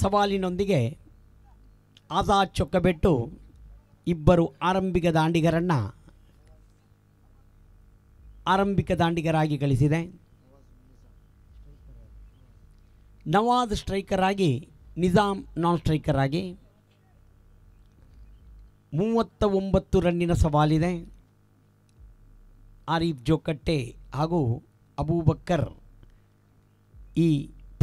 ಸವಾಲಿನೊಂದಿಗೆ ಆಜಾದ್ ಚೊಕ್ಕಬೆಟ್ಟು ಇಬ್ಬರು ಆರಂಭಿಕ ದಾಂಡಿಗರನ್ನು ಆರಂಭಿಕ ದಾಂಡಿಗರಾಗಿ ಗಳಿಸಿದೆ ನವಾಜ್ ಸ್ಟ್ರೈಕರ್ ಆಗಿ ನಿಜಾಮ್ ನಾನ್ ಸ್ಟ್ರೈಕರ್ ಆಗಿ ಮೂವತ್ತ ಒಂಬತ್ತು ರನ್ನಿನ ಸವಾಲಿದೆ ಆರೀಫ್ ಜೋಕಟ್ಟೆ ಹಾಗೂ ಅಬೂಬಕ್ಕರ್ ಈ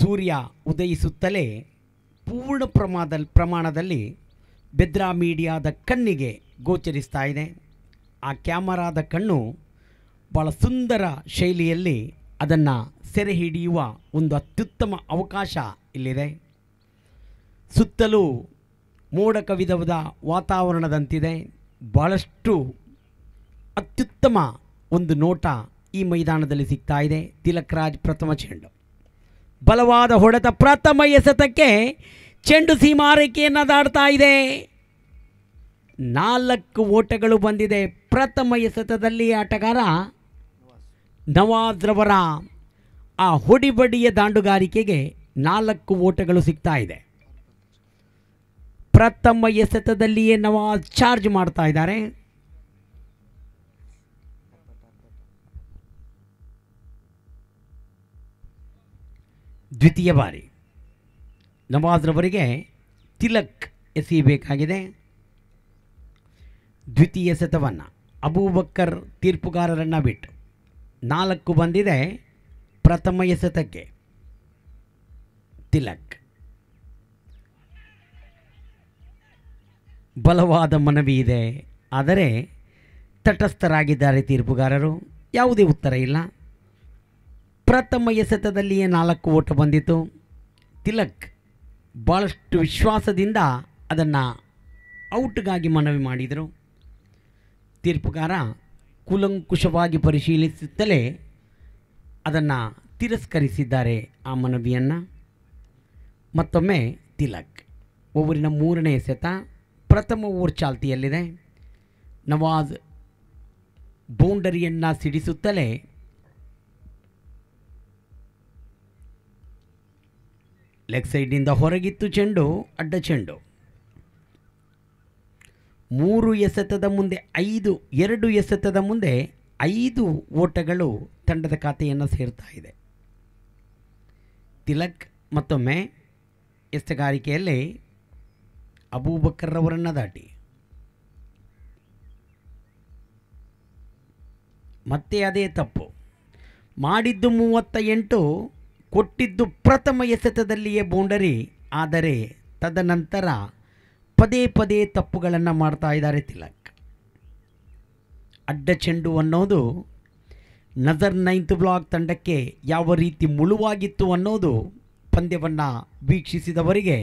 ಸೂರ್ಯ ಉದಯಿಸುತ್ತಲೇ ಪೂರ್ಣ ಪ್ರಮಾದಲ್ ಪ್ರಮಾಣದಲ್ಲಿ ಬೆದ್ರಾ ಮೀಡಿಯಾದ ಕಣ್ಣಿಗೆ ಗೋಚರಿಸ್ತಾ ಇದೆ ಆ ಕ್ಯಾಮರಾದ ಕಣ್ಣು ಭಾಳ ಸುಂದರ ಶೈಲಿಯಲ್ಲಿ ಅದನ್ನು ಸೆರೆ ಹಿಡಿಯುವ ಒಂದು ಅತ್ಯುತ್ತಮ ಅವಕಾಶ ಇಲ್ಲಿದೆ ಸುತ್ತಲೂ ಮೋಡ ಕವಿದವದ ವಾತಾವರಣದಂತಿದೆ ಭಾಳಷ್ಟು ಅತ್ಯುತ್ತಮ ಒಂದು ನೋಟ ಈ ಮೈದಾನದಲ್ಲಿ ಸಿಗ್ತಾ ಇದೆ ರಾಜ್ ಪ್ರಥಮ ಚೆಂಡು ಬಲವಾದ ಹೊಡೆತ ಪ್ರಥಮ ಎಸೆತಕ್ಕೆ ಚೆಂಡು ಸೀಮಾರಿಕೆಯನ್ನು ದಾಡ್ತಾ ಇದೆ ನಾಲ್ಕು ಓಟಗಳು ಬಂದಿದೆ ಪ್ರಥಮ ಎಸೆತದಲ್ಲಿ ಆಟಗಾರ ನವಾಜ್ರವರ ಆ ಹೊಡಿಬಡಿಯ ದಾಂಡುಗಾರಿಕೆಗೆ ನಾಲ್ಕು ಓಟಗಳು ಸಿಗ್ತಾ ಇದೆ ಪ್ರಥಮ ಎಸೆತದಲ್ಲಿಯೇ ನವಾಜ್ ಚಾರ್ಜ್ ಮಾಡ್ತಾ ಇದ್ದಾರೆ ದ್ವಿತೀಯ ಬಾರಿ ನವಾಜ್ರವರಿಗೆ ತಿಲಕ್ ಎಸೆಯಬೇಕಾಗಿದೆ ದ್ವಿತೀಯ ಶತವನ್ನು ಅಬೂಬಕ್ಕರ್ ತೀರ್ಪುಗಾರರನ್ನು ಬಿಟ್ಟು ನಾಲ್ಕು ಬಂದಿದೆ ಪ್ರಥಮ ಎಸೆತಕ್ಕೆ ತಿಲಕ್ ಬಲವಾದ ಮನವಿ ಇದೆ ಆದರೆ ತಟಸ್ಥರಾಗಿದ್ದಾರೆ ತೀರ್ಪುಗಾರರು ಯಾವುದೇ ಉತ್ತರ ಇಲ್ಲ ಪ್ರಥಮ ಎಸೆತದಲ್ಲಿಯೇ ನಾಲ್ಕು ಓಟ ಬಂದಿತು ತಿಲಕ್ ಭಾಳಷ್ಟು ವಿಶ್ವಾಸದಿಂದ ಅದನ್ನು ಔಟ್ಗಾಗಿ ಮನವಿ ಮಾಡಿದರು ತೀರ್ಪುಗಾರ ಕುಲಂಕುಷವಾಗಿ ಪರಿಶೀಲಿಸುತ್ತಲೇ ಅದನ್ನು ತಿರಸ್ಕರಿಸಿದ್ದಾರೆ ಆ ಮನವಿಯನ್ನು ಮತ್ತೊಮ್ಮೆ ತಿಲಕ್ ಓವರಿನ ಮೂರನೇ ಎಸೆತ ಪ್ರಥಮ ಓವರ್ ಚಾಲ್ತಿಯಲ್ಲಿದೆ ನವಾಜ್ ಬೌಂಡರಿಯನ್ನು ಸಿಡಿಸುತ್ತಲೇ ಲೆಗ್ ಸೈಡ್ನಿಂದ ಹೊರಗಿತ್ತು ಚೆಂಡು ಅಡ್ಡ ಚೆಂಡು ಮೂರು ಎಸೆತದ ಮುಂದೆ ಐದು ಎರಡು ಎಸೆತದ ಮುಂದೆ ಐದು ಓಟಗಳು ತಂಡದ ಖಾತೆಯನ್ನು ಸೇರ್ತಾ ಇದೆ ತಿಲಕ್ ಮತ್ತೊಮ್ಮೆ ಎಸೆಗಾರಿಕೆಯಲ್ಲಿ ಅಬೂಬಕ್ಕರ್ರವರನ್ನು ದಾಟಿ ಮತ್ತೆ ಅದೇ ತಪ್ಪು ಮಾಡಿದ್ದು ಮೂವತ್ತ ಎಂಟು ಕೊಟ್ಟಿದ್ದು ಪ್ರಥಮ ಎಸೆತದಲ್ಲಿಯೇ ಬೌಂಡರಿ ಆದರೆ ತದನಂತರ ಪದೇ ಪದೇ ತಪ್ಪುಗಳನ್ನು ಮಾಡ್ತಾ ಇದ್ದಾರೆ ತಿಲಕ್ ಅಡ್ಡ ಚೆಂಡು ಅನ್ನೋದು ನಜರ್ ನೈನ್ತ್ ಬ್ಲಾಕ್ ತಂಡಕ್ಕೆ ಯಾವ ರೀತಿ ಮುಳುವಾಗಿತ್ತು ಅನ್ನೋದು ಪಂದ್ಯವನ್ನು ವೀಕ್ಷಿಸಿದವರಿಗೆ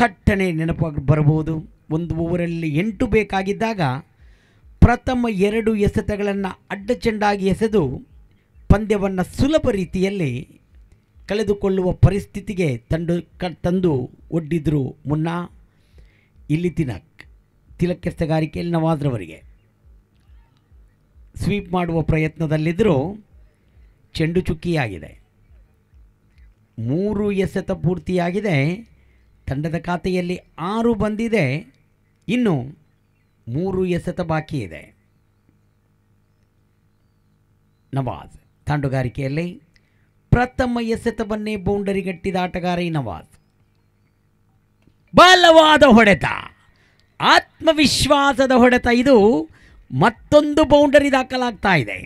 ಥಟ್ಟನೆ ನೆನಪಾಗಿ ಬರಬಹುದು ಒಂದು ಓವರಲ್ಲಿ ಎಂಟು ಬೇಕಾಗಿದ್ದಾಗ ಪ್ರಥಮ ಎರಡು ಎಸೆತಗಳನ್ನು ಅಡ್ಡಚೆಂಡಾಗಿ ಎಸೆದು ಪಂದ್ಯವನ್ನು ಸುಲಭ ರೀತಿಯಲ್ಲಿ ಕಳೆದುಕೊಳ್ಳುವ ಪರಿಸ್ಥಿತಿಗೆ ತಂಡ ಕ ತಂದು ಒಡ್ಡಿದ್ರು ಮುನ್ನ ಇಲ್ಲಿ ತಿನಕ್ ತಿಲಕ್ಕೆಸ್ತಗಾರಿಕೆಯಲ್ಲಿ ನವಾದ್ರವರಿಗೆ ನವಾಜ್ರವರಿಗೆ ಸ್ವೀಪ್ ಮಾಡುವ ಪ್ರಯತ್ನದಲ್ಲಿದ್ದರೂ ಚೆಂಡು ಚುಕ್ಕಿಯಾಗಿದೆ ಮೂರು ಎಸೆತ ಪೂರ್ತಿಯಾಗಿದೆ ತಂಡದ ಖಾತೆಯಲ್ಲಿ ಆರು ಬಂದಿದೆ ಇನ್ನು ಮೂರು ಎಸೆತ ಬಾಕಿ ಇದೆ ನವಾಜ್ ತಂಡುಗಾರಿಕೆಯಲ್ಲಿ ಪ್ರಥಮ ಎಸೆತವನ್ನೇ ಬೌಂಡರಿಗಟ್ಟಿದ ಆಟಗಾರ ನವಾಜ್ ಬಲವಾದ ಹೊಡೆತ ಆತ್ಮವಿಶ್ವಾಸದ ಹೊಡೆತ ಇದು ಮತ್ತೊಂದು ಬೌಂಡರಿ ದಾಖಲಾಗ್ತಾ ಇದೆ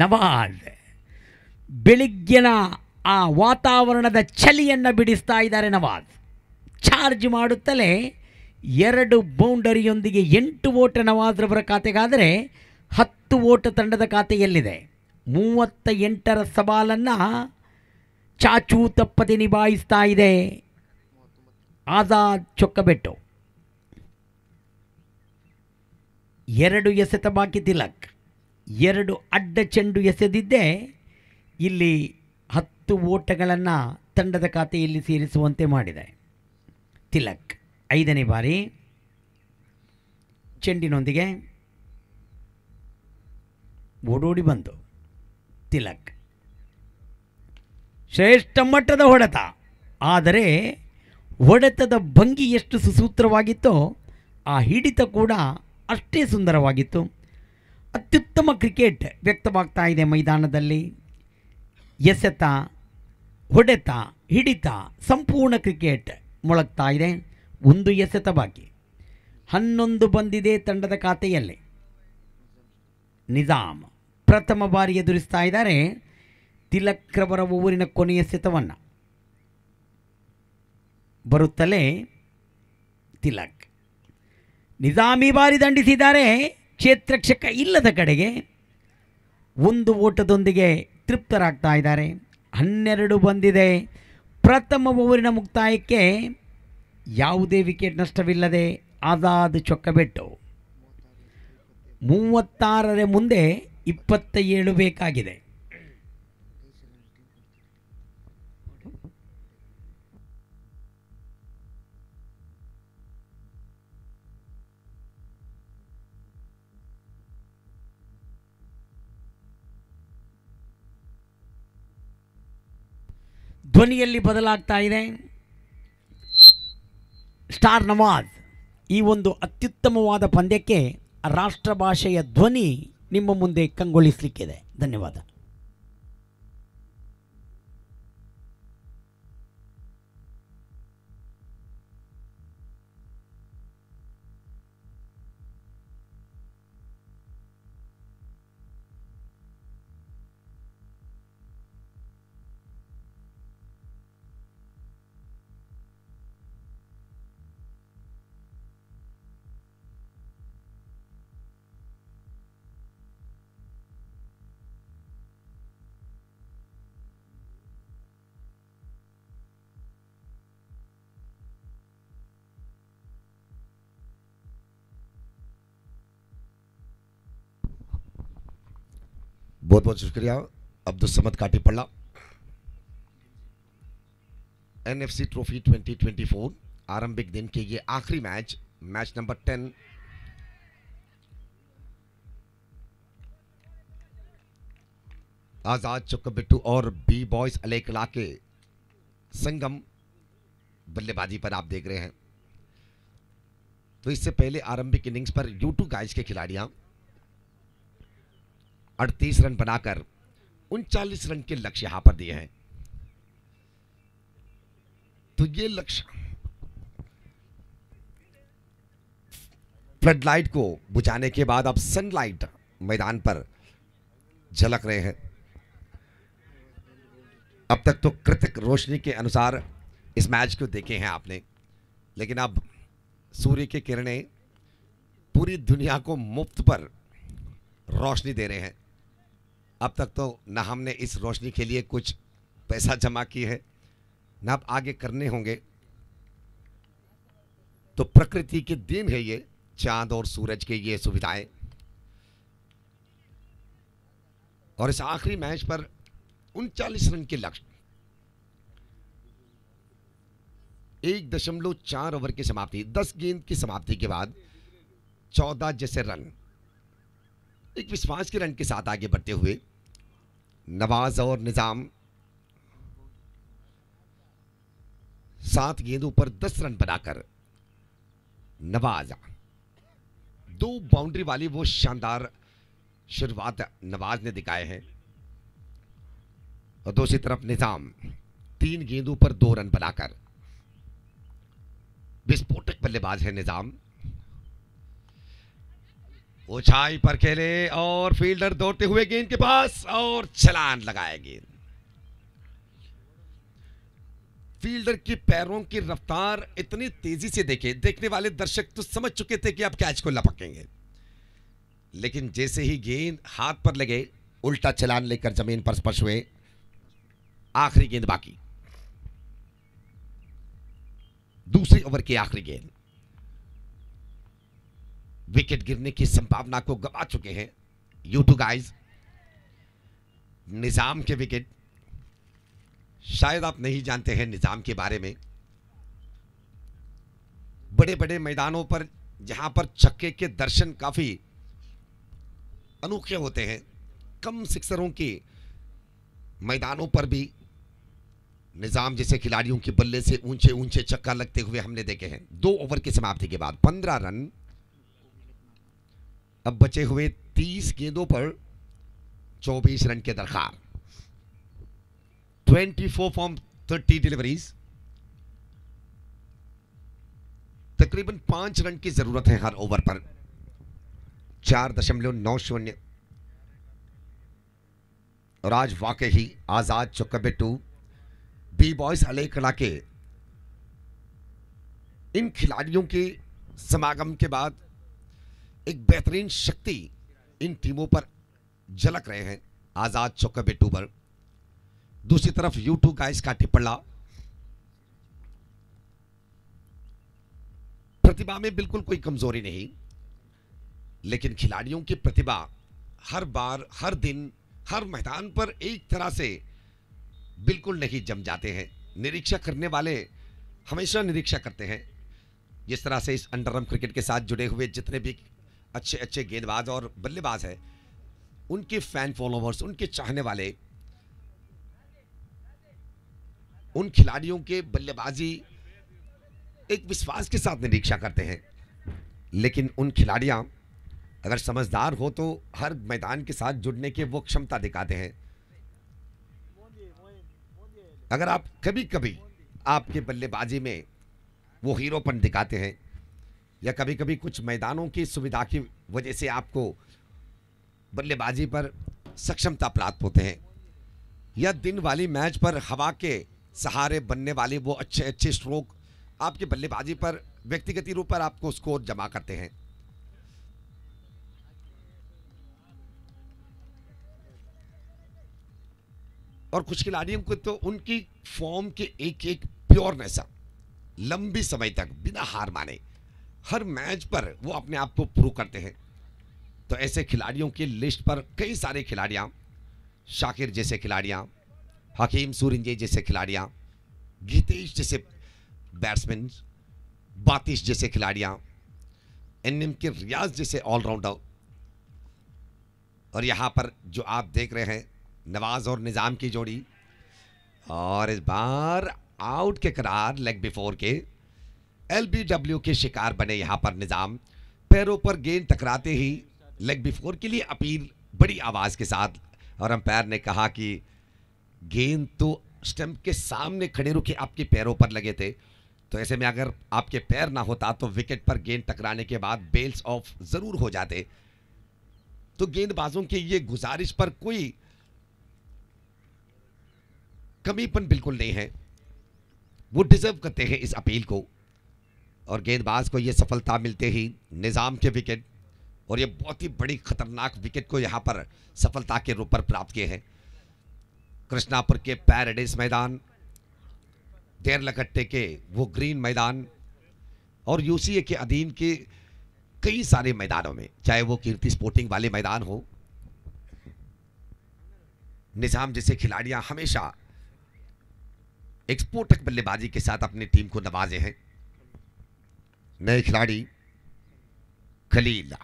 ನವಾಜ್ ಬೆಳಿಗ್ಗೆನ ಆ ವಾತಾವರಣದ ಚಳಿಯನ್ನು ಬಿಡಿಸ್ತಾ ಇದ್ದಾರೆ ನವಾಜ್ ಚಾರ್ಜ್ ಮಾಡುತ್ತಲೇ ಎರಡು ಬೌಂಡರಿಯೊಂದಿಗೆ ಎಂಟು ಓಟ ನವಾಜ್ರವರ ಖಾತೆಗಾದರೆ ಹತ್ತು ಓಟ ತಂಡದ ಖಾತೆಯಲ್ಲಿದೆ ಮೂವತ್ತ ಎಂಟರ ಸವಾಲನ್ನು ಚಾಚೂ ತಪ್ಪದೆ ನಿಭಾಯಿಸ್ತಾ ಇದೆ ಆಜಾದ್ ಚೊಕ್ಕಬೆಟ್ಟು ಎರಡು ಎಸೆತ ಬಾಕಿ ತಿಲಕ್ ಎರಡು ಅಡ್ಡ ಚೆಂಡು ಎಸೆದಿದ್ದೆ ಇಲ್ಲಿ ಹತ್ತು ಓಟಗಳನ್ನು ತಂಡದ ಖಾತೆಯಲ್ಲಿ ಸೇರಿಸುವಂತೆ ಮಾಡಿದೆ ತಿಲಕ್ ಐದನೇ ಬಾರಿ ಚೆಂಡಿನೊಂದಿಗೆ ಓಡೋಡಿ ಬಂತು ತಿಲಕ್ ಶ್ರೇಷ್ಠ ಮಟ್ಟದ ಹೊಡೆತ ಆದರೆ ಹೊಡೆತದ ಭಂಗಿ ಎಷ್ಟು ಸುಸೂತ್ರವಾಗಿತ್ತೋ ಆ ಹಿಡಿತ ಕೂಡ ಅಷ್ಟೇ ಸುಂದರವಾಗಿತ್ತು ಅತ್ಯುತ್ತಮ ಕ್ರಿಕೆಟ್ ವ್ಯಕ್ತವಾಗ್ತಾ ಇದೆ ಮೈದಾನದಲ್ಲಿ ಎಸೆತ ಹೊಡೆತ ಹಿಡಿತ ಸಂಪೂರ್ಣ ಕ್ರಿಕೆಟ್ ಮೊಳಗ್ತಾ ಇದೆ ಒಂದು ಎಸೆತ ಬಾಕಿ ಹನ್ನೊಂದು ಬಂದಿದೆ ತಂಡದ ಖಾತೆಯಲ್ಲಿ ನಿಜಾಮ್ ಪ್ರಥಮ ಬಾರಿ ಎದುರಿಸ್ತಾ ಇದ್ದಾರೆ ತಿಲಕ್ರವರ ಊರಿನ ಕೊನೆಯ ಸಿತವನ್ನು ಬರುತ್ತಲೇ ತಿಲಕ್ ನಿಜಾಮಿ ಬಾರಿ ದಂಡಿಸಿದ್ದಾರೆ ಕ್ಷೇತ್ರಕ್ಷಕ ಇಲ್ಲದ ಕಡೆಗೆ ಒಂದು ಓಟದೊಂದಿಗೆ ತೃಪ್ತರಾಗ್ತಾ ಇದ್ದಾರೆ ಹನ್ನೆರಡು ಬಂದಿದೆ ಪ್ರಥಮ ಓವರಿನ ಮುಕ್ತಾಯಕ್ಕೆ ಯಾವುದೇ ವಿಕೆಟ್ ನಷ್ಟವಿಲ್ಲದೆ ಆಜಾದ್ ಚೊಕ್ಕಬೆಟ್ಟು ಮೂವತ್ತಾರರ ಮುಂದೆ ಇಪ್ಪತ್ತ ಏಳು ಬೇಕಾಗಿದೆ ಧ್ವನಿಯಲ್ಲಿ ಬದಲಾಗ್ತಾ ಇದೆ ಸ್ಟಾರ್ ನವಾಜ್ ಈ ಒಂದು ಅತ್ಯುತ್ತಮವಾದ ಪಂದ್ಯಕ್ಕೆ ರಾಷ್ಟ್ರ ಭಾಷೆಯ ಧ್ವನಿ ನಿಮ್ಮ ಮುಂದೆ ಕಂಗೊಳಿಸಲಿಕ್ಕಿದೆ ಧನ್ಯವಾದ बहुत बहुत शुक्रिया एन काटीपल्ला एनएफसी ट्रॉफी 2024 आरंभिक दिन के ये आखिरी मैच मैच नंबर 10 आजाद चुक बिट्टू और बी बॉयज अलेकला के संगम बल्लेबाजी पर आप देख रहे हैं तो इससे पहले आरंभिक इनिंग्स पर यू टू गाइज के खिलाड़ियां अड़तीस रन बनाकर उनचालीस रन के लक्ष्य यहां पर दिए हैं तो ये लक्ष्य फ्लडलाइट को बुझाने के बाद अब सनलाइट मैदान पर झलक रहे हैं अब तक तो कृतिक रोशनी के अनुसार इस मैच को देखे हैं आपने लेकिन अब सूर्य के किरणें पूरी दुनिया को मुफ्त पर रोशनी दे रहे हैं अब तक तो ना हमने इस रोशनी के लिए कुछ पैसा जमा किए है ना आप आगे करने होंगे तो प्रकृति के दिन है ये चांद और सूरज के ये सुविधाएं और इस आखिरी मैच पर उनचालीस रन के लक्ष्य एक दशमलव चार ओवर की समाप्ति दस गेंद की समाप्ति के बाद चौदह जैसे रन एक विश्वास के रन के साथ आगे बढ़ते हुए नवाज और निज़ाम सात गेंदों पर दस रन बनाकर नवाज दो बाउंड्री वाली वो शानदार शुरुआत नवाज ने दिखाए हैं और दूसरी तरफ निज़ाम तीन गेंदों पर दो रन बनाकर विस्फोटक बल्लेबाज है निज़ाम ऊंचाई पर खेले और फील्डर दौड़ते हुए गेंद के पास और छलान लगाए गेंद फील्डर के पैरों की रफ्तार इतनी तेजी से देखे देखने वाले दर्शक तो समझ चुके थे कि अब कैच को लपकेंगे लेकिन जैसे ही गेंद हाथ पर लगे उल्टा चलान लेकर जमीन पर स्पर्श हुए आखिरी गेंद बाकी दूसरे ओवर की आखिरी गेंद विकेट गिरने की संभावना को गवा चुके हैं यू टू गाइज निज़ाम के विकेट शायद आप नहीं जानते हैं निज़ाम के बारे में बड़े बड़े मैदानों पर जहां पर छक्के के दर्शन काफ़ी अनोखे होते हैं कम सिक्सरों के मैदानों पर भी निज़ाम जैसे खिलाड़ियों के बल्ले से ऊंचे ऊंचे चक्का लगते हुए हमने देखे हैं दो ओवर की समाप्ति के बाद पंद्रह रन अब बचे हुए तीस गेंदों पर चौबीस रन के दरकार twenty four from thirty deliveries तकरीबन पांच रन की जरूरत है हर ओवर पर चार दशमलव नौ शून्य और आज वाकई ही Azad Chokkabettu B boys अले कला के इन खिलाड़ियों के समागम के बाद एक बेहतरीन शक्ति इन टीमों पर झलक रहे हैं आज़ाद चौके बेटू पर दूसरी तरफ यू टू गाइस का टिप्पणा प्रतिभा में बिल्कुल कोई कमजोरी नहीं लेकिन खिलाड़ियों की प्रतिभा हर बार हर दिन हर मैदान पर एक तरह से बिल्कुल नहीं जम जाते हैं निरीक्षा करने वाले हमेशा निरीक्षा करते हैं जिस तरह से इस अंडरम क्रिकेट के साथ जुड़े हुए जितने भी अच्छे अच्छे गेंदबाज और बल्लेबाज हैं उनके फैन फॉलोवर्स उनके चाहने वाले उन खिलाड़ियों के बल्लेबाजी एक विश्वास के साथ निरीक्षा करते हैं लेकिन उन खिलाड़ियाँ अगर समझदार हो तो हर मैदान के साथ जुड़ने के वो क्षमता दिखाते हैं अगर आप कभी कभी आपके बल्लेबाजी में वो हीरोपन दिखाते हैं या कभी कभी कुछ मैदानों की सुविधा की वजह से आपको बल्लेबाजी पर सक्षमता प्राप्त होते हैं या दिन वाली मैच पर हवा के सहारे बनने वाले वो अच्छे अच्छे स्ट्रोक आपके बल्लेबाजी पर व्यक्तिगत रूप पर आपको स्कोर जमा करते हैं और कुछ खिलाड़ियों को तो उनकी फॉर्म के एक एक नशा लंबी समय तक बिना हार माने हर मैच पर वो अपने आप को प्रूव करते हैं तो ऐसे खिलाड़ियों की लिस्ट पर कई सारे खिलाड़ियाँ शाकिर जैसे खिलाड़ियाँ हकीम सूरिंजे जैसे खिलाड़ियाँ गीतेश जैसे बैट्समैन बातिश जैसे खिलाड़ियाँ एन एम के रियाज जैसे ऑलराउंडर और यहाँ पर जो आप देख रहे हैं नवाज और निज़ाम की जोड़ी और इस बार आउट के करार लेग बिफोर के एलबीडब्ल्यू के शिकार बने यहाँ पर निज़ाम पैरों पर गेंद टकराते ही लेग बिफोर के लिए अपील बड़ी आवाज़ के साथ और अंपायर ने कहा कि गेंद तो स्टंप के सामने खड़े रुके आपके पैरों पर लगे थे तो ऐसे में अगर आपके पैर ना होता तो विकेट पर गेंद टकराने के बाद बेल्स ऑफ ज़रूर हो जाते तो गेंदबाजों की ये गुजारिश पर कोई कमीपन बिल्कुल नहीं है वो डिजर्व करते हैं इस अपील को और गेंदबाज को ये सफलता मिलते ही निज़ाम के विकेट और ये बहुत ही बड़ी खतरनाक विकेट को यहाँ पर सफलता के रूप पर प्राप्त किए हैं कृष्णापुर के पैराडाइज मैदान देर लकट्टे के वो ग्रीन मैदान और यूसीए के अधीन के कई सारे मैदानों में चाहे वो कीर्ति स्पोर्टिंग वाले मैदान हो निज़ाम जैसे खिलाड़ियां हमेशा एक स्पोर्टक बल्लेबाजी के साथ अपनी टीम को नवाजे हैं नए खिलाड़ी खलीला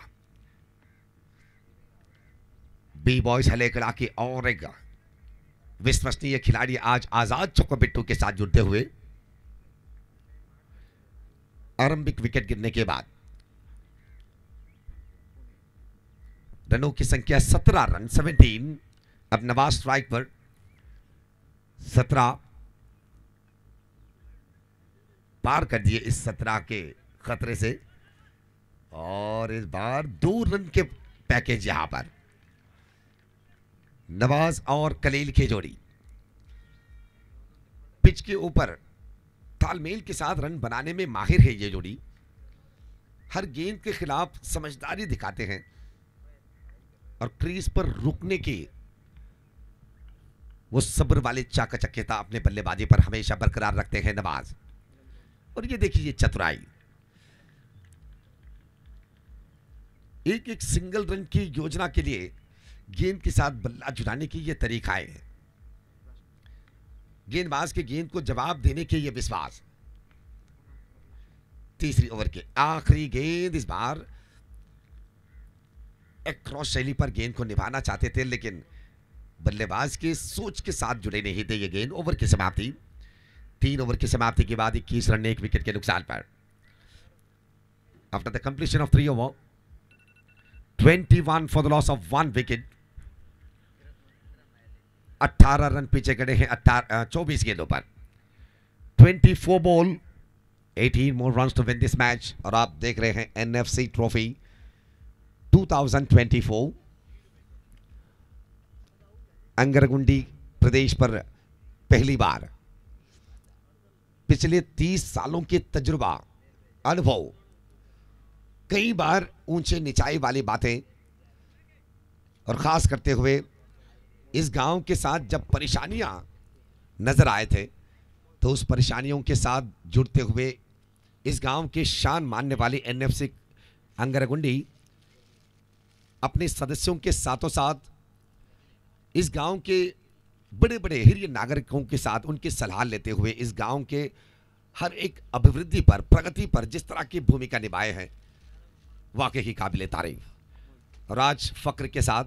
बी बॉयज हलेकड़ा के एक विश्वसनीय खिलाड़ी आज आजाद चौको बिट्टू के साथ जुड़ते हुए आरंभिक विकेट गिरने के बाद रनों की संख्या सत्रह रन सेवेंटीन अब नवाज स्ट्राइक पर सत्रह पार कर दिए इस सत्रह के खतरे से और इस बार दो रन के पैकेज यहां पर नवाज और कलील की जोड़ी पिच के ऊपर तालमेल के साथ रन बनाने में माहिर है ये जोड़ी हर गेंद के खिलाफ समझदारी दिखाते हैं और क्रीज पर रुकने के वो सब्र वाले चाकचक्यता अपने बल्लेबाजी पर हमेशा बरकरार रखते हैं नवाज और ये देखिए चतुराई एक एक सिंगल रन की योजना के लिए गेंद के साथ बल्ला जुटाने की ये तरीका हैं गेंदबाज के गेंद को जवाब देने के ये विश्वास तीसरी ओवर के आखिरी गेंद इस बार एक क्रॉस शैली पर गेंद को निभाना चाहते थे लेकिन बल्लेबाज के सोच के साथ जुड़े नहीं थे ये गेंद ओवर की समाप्ति तीन ओवर की समाप्ति के बाद इक्कीस रन एक विकेट के नुकसान पर after the completion of three over 21 for the loss of one wicket 18 run पीछे खड़े हैं चौबीस गेंदों पर twenty four ball eighteen more run to win this match और आप देख रहे हैं N F C trophy two thousand twenty four Angaragundi प्रदेश पर पहली बार पिछले तीस सालों के तजुर्बा अनुभव कई बार ऊंचे निचाई वाली बातें और ख़ास करते हुए इस गांव के साथ जब परेशानियां नज़र आए थे तो उस परेशानियों के साथ जुड़ते हुए इस गांव के शान मानने एफ एनएफसी अंगरगुंडी अपने सदस्यों के साथों साथ इस गांव के बड़े बड़े हिरिय नागरिकों के साथ उनकी सलाह लेते हुए इस गांव के हर एक अभिवृद्धि पर प्रगति पर जिस तरह की भूमिका निभाए हैं वाकई ही काबिल तारीफ और आज फ़क्र के साथ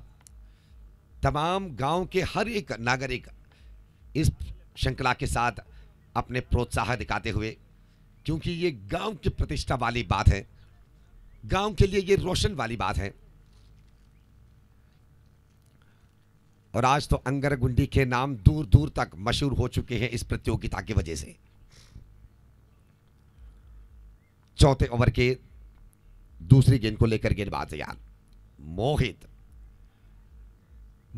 तमाम गांव के हर एक नागरिक इस श्रृंखला के साथ अपने प्रोत्साहन दिखाते हुए क्योंकि ये गांव की प्रतिष्ठा वाली बात है गांव के लिए ये रोशन वाली बात है और आज तो अंगरगुंडी के नाम दूर दूर तक मशहूर हो चुके हैं इस प्रतियोगिता की वजह से चौथे ओवर के दूसरी गेंद को लेकर गेंदबाज यार मोहित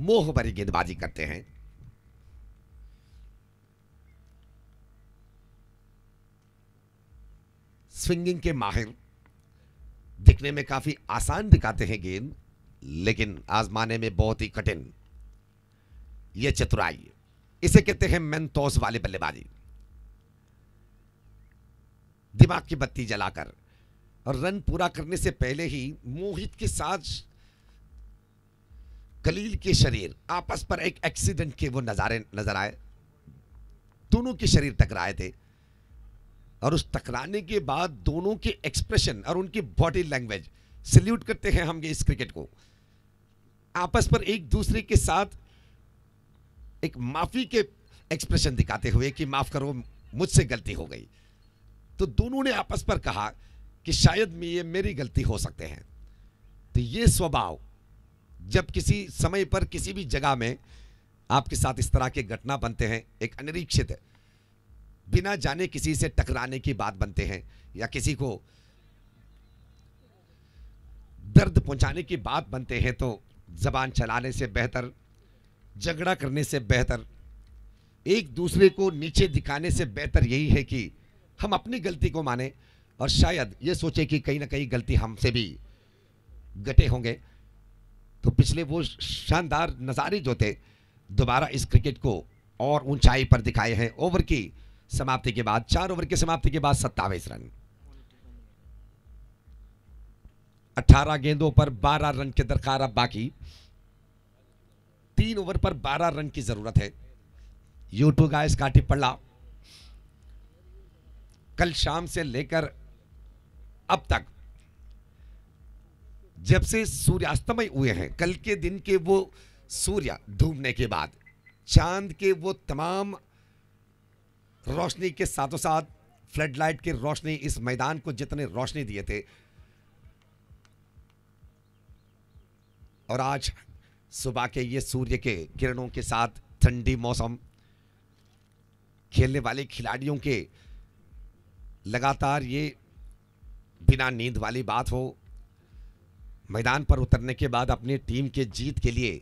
मोह भरी गेंदबाजी करते हैं स्विंगिंग के माहिर दिखने में काफी आसान दिखाते हैं गेंद लेकिन आजमाने में बहुत ही कठिन यह चतुराई इसे कहते हैं मेंतोस वाले बल्लेबाजी दिमाग की बत्ती जलाकर रन पूरा करने से पहले ही मोहित के साथ कलील के शरीर आपस पर एक एक्सीडेंट के वो नज़ारे नज़र आए दोनों के शरीर टकराए थे और उस टकराने के बाद दोनों के एक्सप्रेशन और उनकी बॉडी लैंग्वेज सल्यूट करते हैं हम इस क्रिकेट को आपस पर एक दूसरे के साथ एक माफ़ी के एक्सप्रेशन दिखाते हुए कि माफ़ करो मुझसे गलती हो गई तो दोनों ने आपस पर कहा कि शायद ये मेरी गलती हो सकते हैं तो ये स्वभाव जब किसी समय पर किसी भी जगह में आपके साथ इस तरह के घटना बनते हैं एक अनिरीक्षित बिना जाने किसी से टकराने की बात बनते हैं या किसी को दर्द पहुंचाने की बात बनते हैं तो जबान चलाने से बेहतर झगड़ा करने से बेहतर एक दूसरे को नीचे दिखाने से बेहतर यही है कि हम अपनी गलती को माने और शायद ये सोचे कि कहीं ना कहीं गलती हमसे भी गटे होंगे तो पिछले वो शानदार नज़ारे जो थे दोबारा इस क्रिकेट को और ऊंचाई पर दिखाए हैं ओवर की समाप्ति के बाद चार ओवर की समाप्ति के बाद सत्तावीस रन 18 गेंदों पर 12 रन के दरकार अब बाकी तीन ओवर पर 12 रन की जरूरत है यूट्यूब गाइस का टिप्पला कल शाम से लेकर अब तक जब से सूर्यास्तमय हुए हैं कल के दिन के वो सूर्य डूबने के बाद चांद के वो तमाम रोशनी के साथों साथ फ्लड लाइट की रोशनी इस मैदान को जितने रोशनी दिए थे और आज सुबह के ये सूर्य के किरणों के साथ ठंडी मौसम खेलने वाले खिलाड़ियों के लगातार ये बिना नींद वाली बात हो मैदान पर उतरने के बाद अपनी टीम के जीत के लिए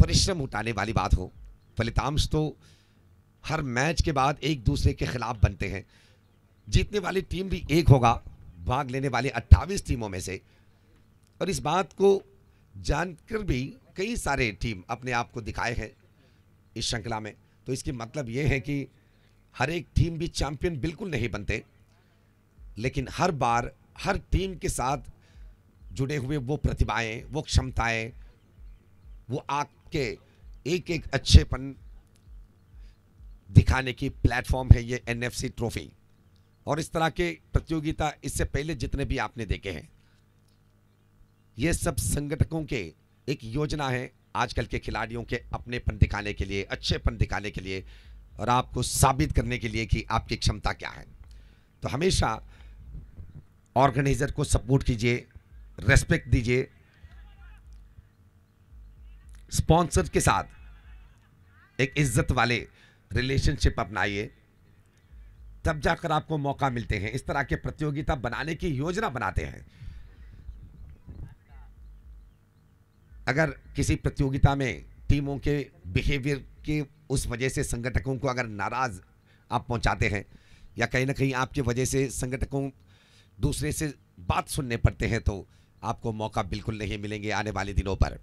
परिश्रम उठाने वाली बात हो फलितांश तो हर मैच के बाद एक दूसरे के खिलाफ बनते हैं जीतने वाली टीम भी एक होगा भाग लेने वाली 28 टीमों में से और इस बात को जानकर भी कई सारे टीम अपने आप को दिखाए हैं इस श्रृंखला में तो इसकी मतलब ये है कि हर एक टीम भी चैंपियन बिल्कुल नहीं बनते लेकिन हर बार हर टीम के साथ जुड़े हुए वो प्रतिभाएं वो क्षमताएं वो आपके एक एक अच्छेपन दिखाने की प्लेटफॉर्म है ये एनएफसी ट्रॉफी और इस तरह के प्रतियोगिता इससे पहले जितने भी आपने देखे हैं ये सब संगठकों के एक योजना है आजकल के खिलाड़ियों के अपनेपन दिखाने के लिए अच्छेपन दिखाने के लिए और आपको साबित करने के लिए कि आपकी क्षमता क्या है तो हमेशा ऑर्गेनाइजर को सपोर्ट कीजिए रेस्पेक्ट दीजिए स्पॉन्सर के साथ एक इज्जत वाले रिलेशनशिप अपनाइए तब जाकर आपको मौका मिलते हैं इस तरह के प्रतियोगिता बनाने की योजना बनाते हैं अगर किसी प्रतियोगिता में टीमों के बिहेवियर के उस वजह से संगठकों को अगर नाराज़ आप पहुंचाते हैं या कहीं ना कहीं आपकी वजह से संगठकों दूसरे से बात सुनने पड़ते हैं तो आपको मौका बिल्कुल नहीं मिलेंगे आने वाले दिनों पर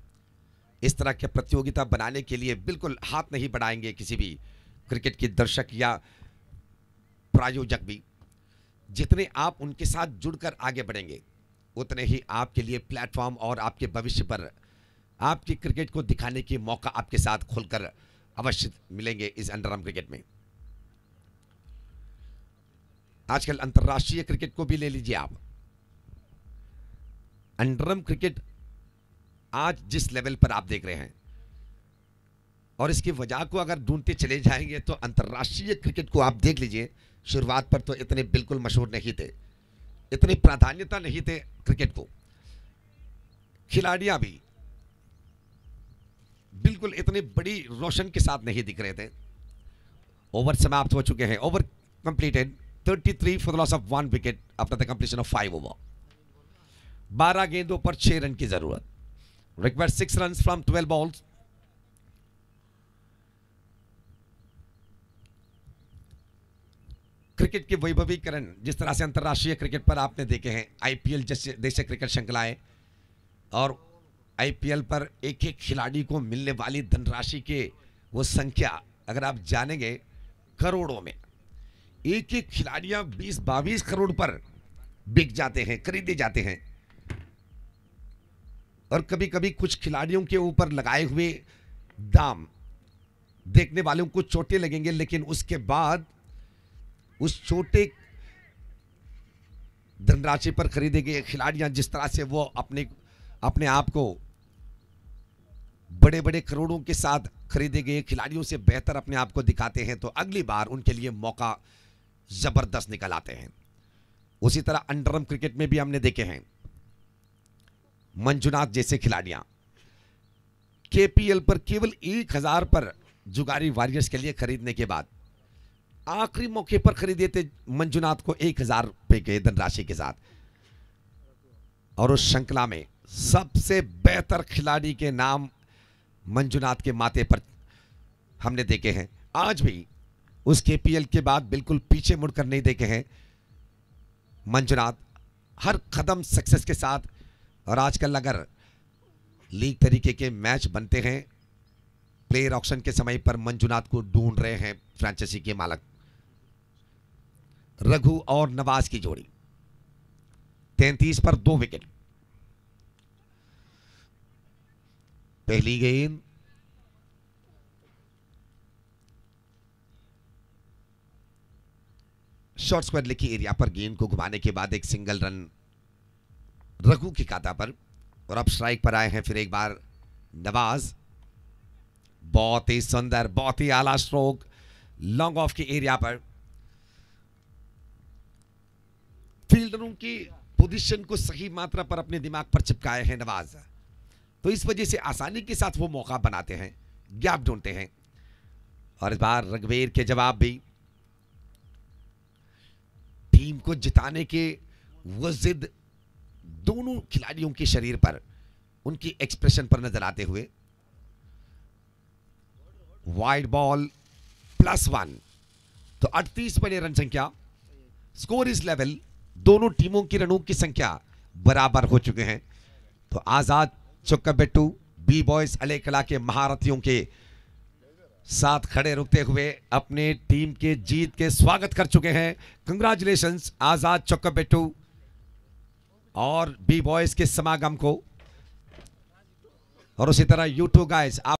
इस तरह के प्रतियोगिता बनाने के लिए बिल्कुल हाथ नहीं बढ़ाएंगे किसी भी क्रिकेट के दर्शक या प्रायोजक भी जितने आप उनके साथ जुड़कर आगे बढ़ेंगे उतने ही आपके लिए प्लेटफॉर्म और आपके भविष्य पर आपकी क्रिकेट को दिखाने के मौका आपके साथ खुलकर अवश्य मिलेंगे इस अंडर क्रिकेट में आजकल अंतर्राष्ट्रीय क्रिकेट को भी ले लीजिए आप अंडरम क्रिकेट आज जिस लेवल पर आप देख रहे हैं और इसकी वजह को अगर ढूंढते चले जाएंगे तो अंतर्राष्ट्रीय क्रिकेट को आप देख लीजिए शुरुआत पर तो इतने बिल्कुल मशहूर नहीं थे इतनी प्राधान्यता नहीं थे क्रिकेट को खिलाड़ियाँ भी बिल्कुल इतनी बड़ी रोशन के साथ नहीं दिख रहे थे ओवर समाप्त हो चुके हैं over completed 33 for the loss of one wicket after the completion of five over. बारह गेंदों पर छह रन की जरूरत require six run from twelve balls cricket के वैभवीकरण जिस तरह से अंतर्राष्ट्रीय क्रिकेट पर आपने देखे हैं आईपीएल जैसे देश क्रिकेट श्रृंखलाएं और आईपीएल पर एक एक खिलाड़ी को मिलने वाली धनराशि के वो संख्या अगर आप जानेंगे करोड़ों में एक एक खिलाड़ियां बीस बावीस करोड़ पर बिक जाते हैं खरीदे जाते हैं और कभी कभी कुछ खिलाड़ियों के ऊपर लगाए हुए दाम देखने वालों को चोटे लगेंगे लेकिन उसके बाद उस छोटे धनराशि पर खरीदे गए खिलाड़ियां जिस तरह से वो अपने अपने आप को बड़े बड़े करोड़ों के साथ खरीदे गए खिलाड़ियों से बेहतर अपने आप को दिखाते हैं तो अगली बार उनके लिए मौका ज़बरदस्त निकल आते हैं उसी तरह अंडरम क्रिकेट में भी हमने देखे हैं मंजुनाथ जैसे खिलाड़ियां केपीएल पर केवल एक हजार पर जुगारी वॉरियर्स के लिए खरीदने के बाद आखिरी मौके पर खरीदे थे मंजुनाथ को एक हजार रुपए के धनराशि के साथ और उस श्रृंखला में सबसे बेहतर खिलाड़ी के नाम मंजुनाथ के माथे पर हमने देखे हैं आज भी उस केपीएल के बाद बिल्कुल पीछे मुड़कर नहीं देखे हैं मंजुनाथ हर कदम सक्सेस के साथ और आजकल अगर लीग तरीके के मैच बनते हैं प्लेयर ऑप्शन के समय पर मंजुनाथ को ढूंढ रहे हैं फ्रांचाइजी के मालक रघु और नवाज की जोड़ी तैंतीस पर दो विकेट पहली गेंद शॉर्ट स्क्वायर लेके एरिया पर गेंद को घुमाने के बाद एक सिंगल रन रघु की काता पर और अब स्ट्राइक पर आए हैं फिर एक बार नवाज बहुत ही सुंदर बहुत ही आला स्ट्रोक लॉन्ग ऑफ के एरिया पर फील्डरों की पोजीशन को सही मात्रा पर अपने दिमाग पर चिपकाए हैं नवाज तो इस वजह से आसानी के साथ वो मौका बनाते हैं गैप ढूंढते हैं और इस बार रघुवीर के जवाब भी टीम को जिताने के वो जिद दोनों खिलाड़ियों के शरीर पर उनकी एक्सप्रेशन पर नजर आते हुए वाइड बॉल प्लस वन तो 38 बने रन संख्या स्कोर इस लेवल दोनों टीमों की रनों की संख्या बराबर हो चुके हैं तो आजाद चुक्का बेटू बी बॉयज कला के महारथियों के साथ खड़े रुकते हुए अपने टीम के जीत के स्वागत कर चुके हैं कंग्रेचुलेशन आज़ाद चौक बेटू और बी बॉयज के समागम को और उसी तरह यूट्यूब गाइस आप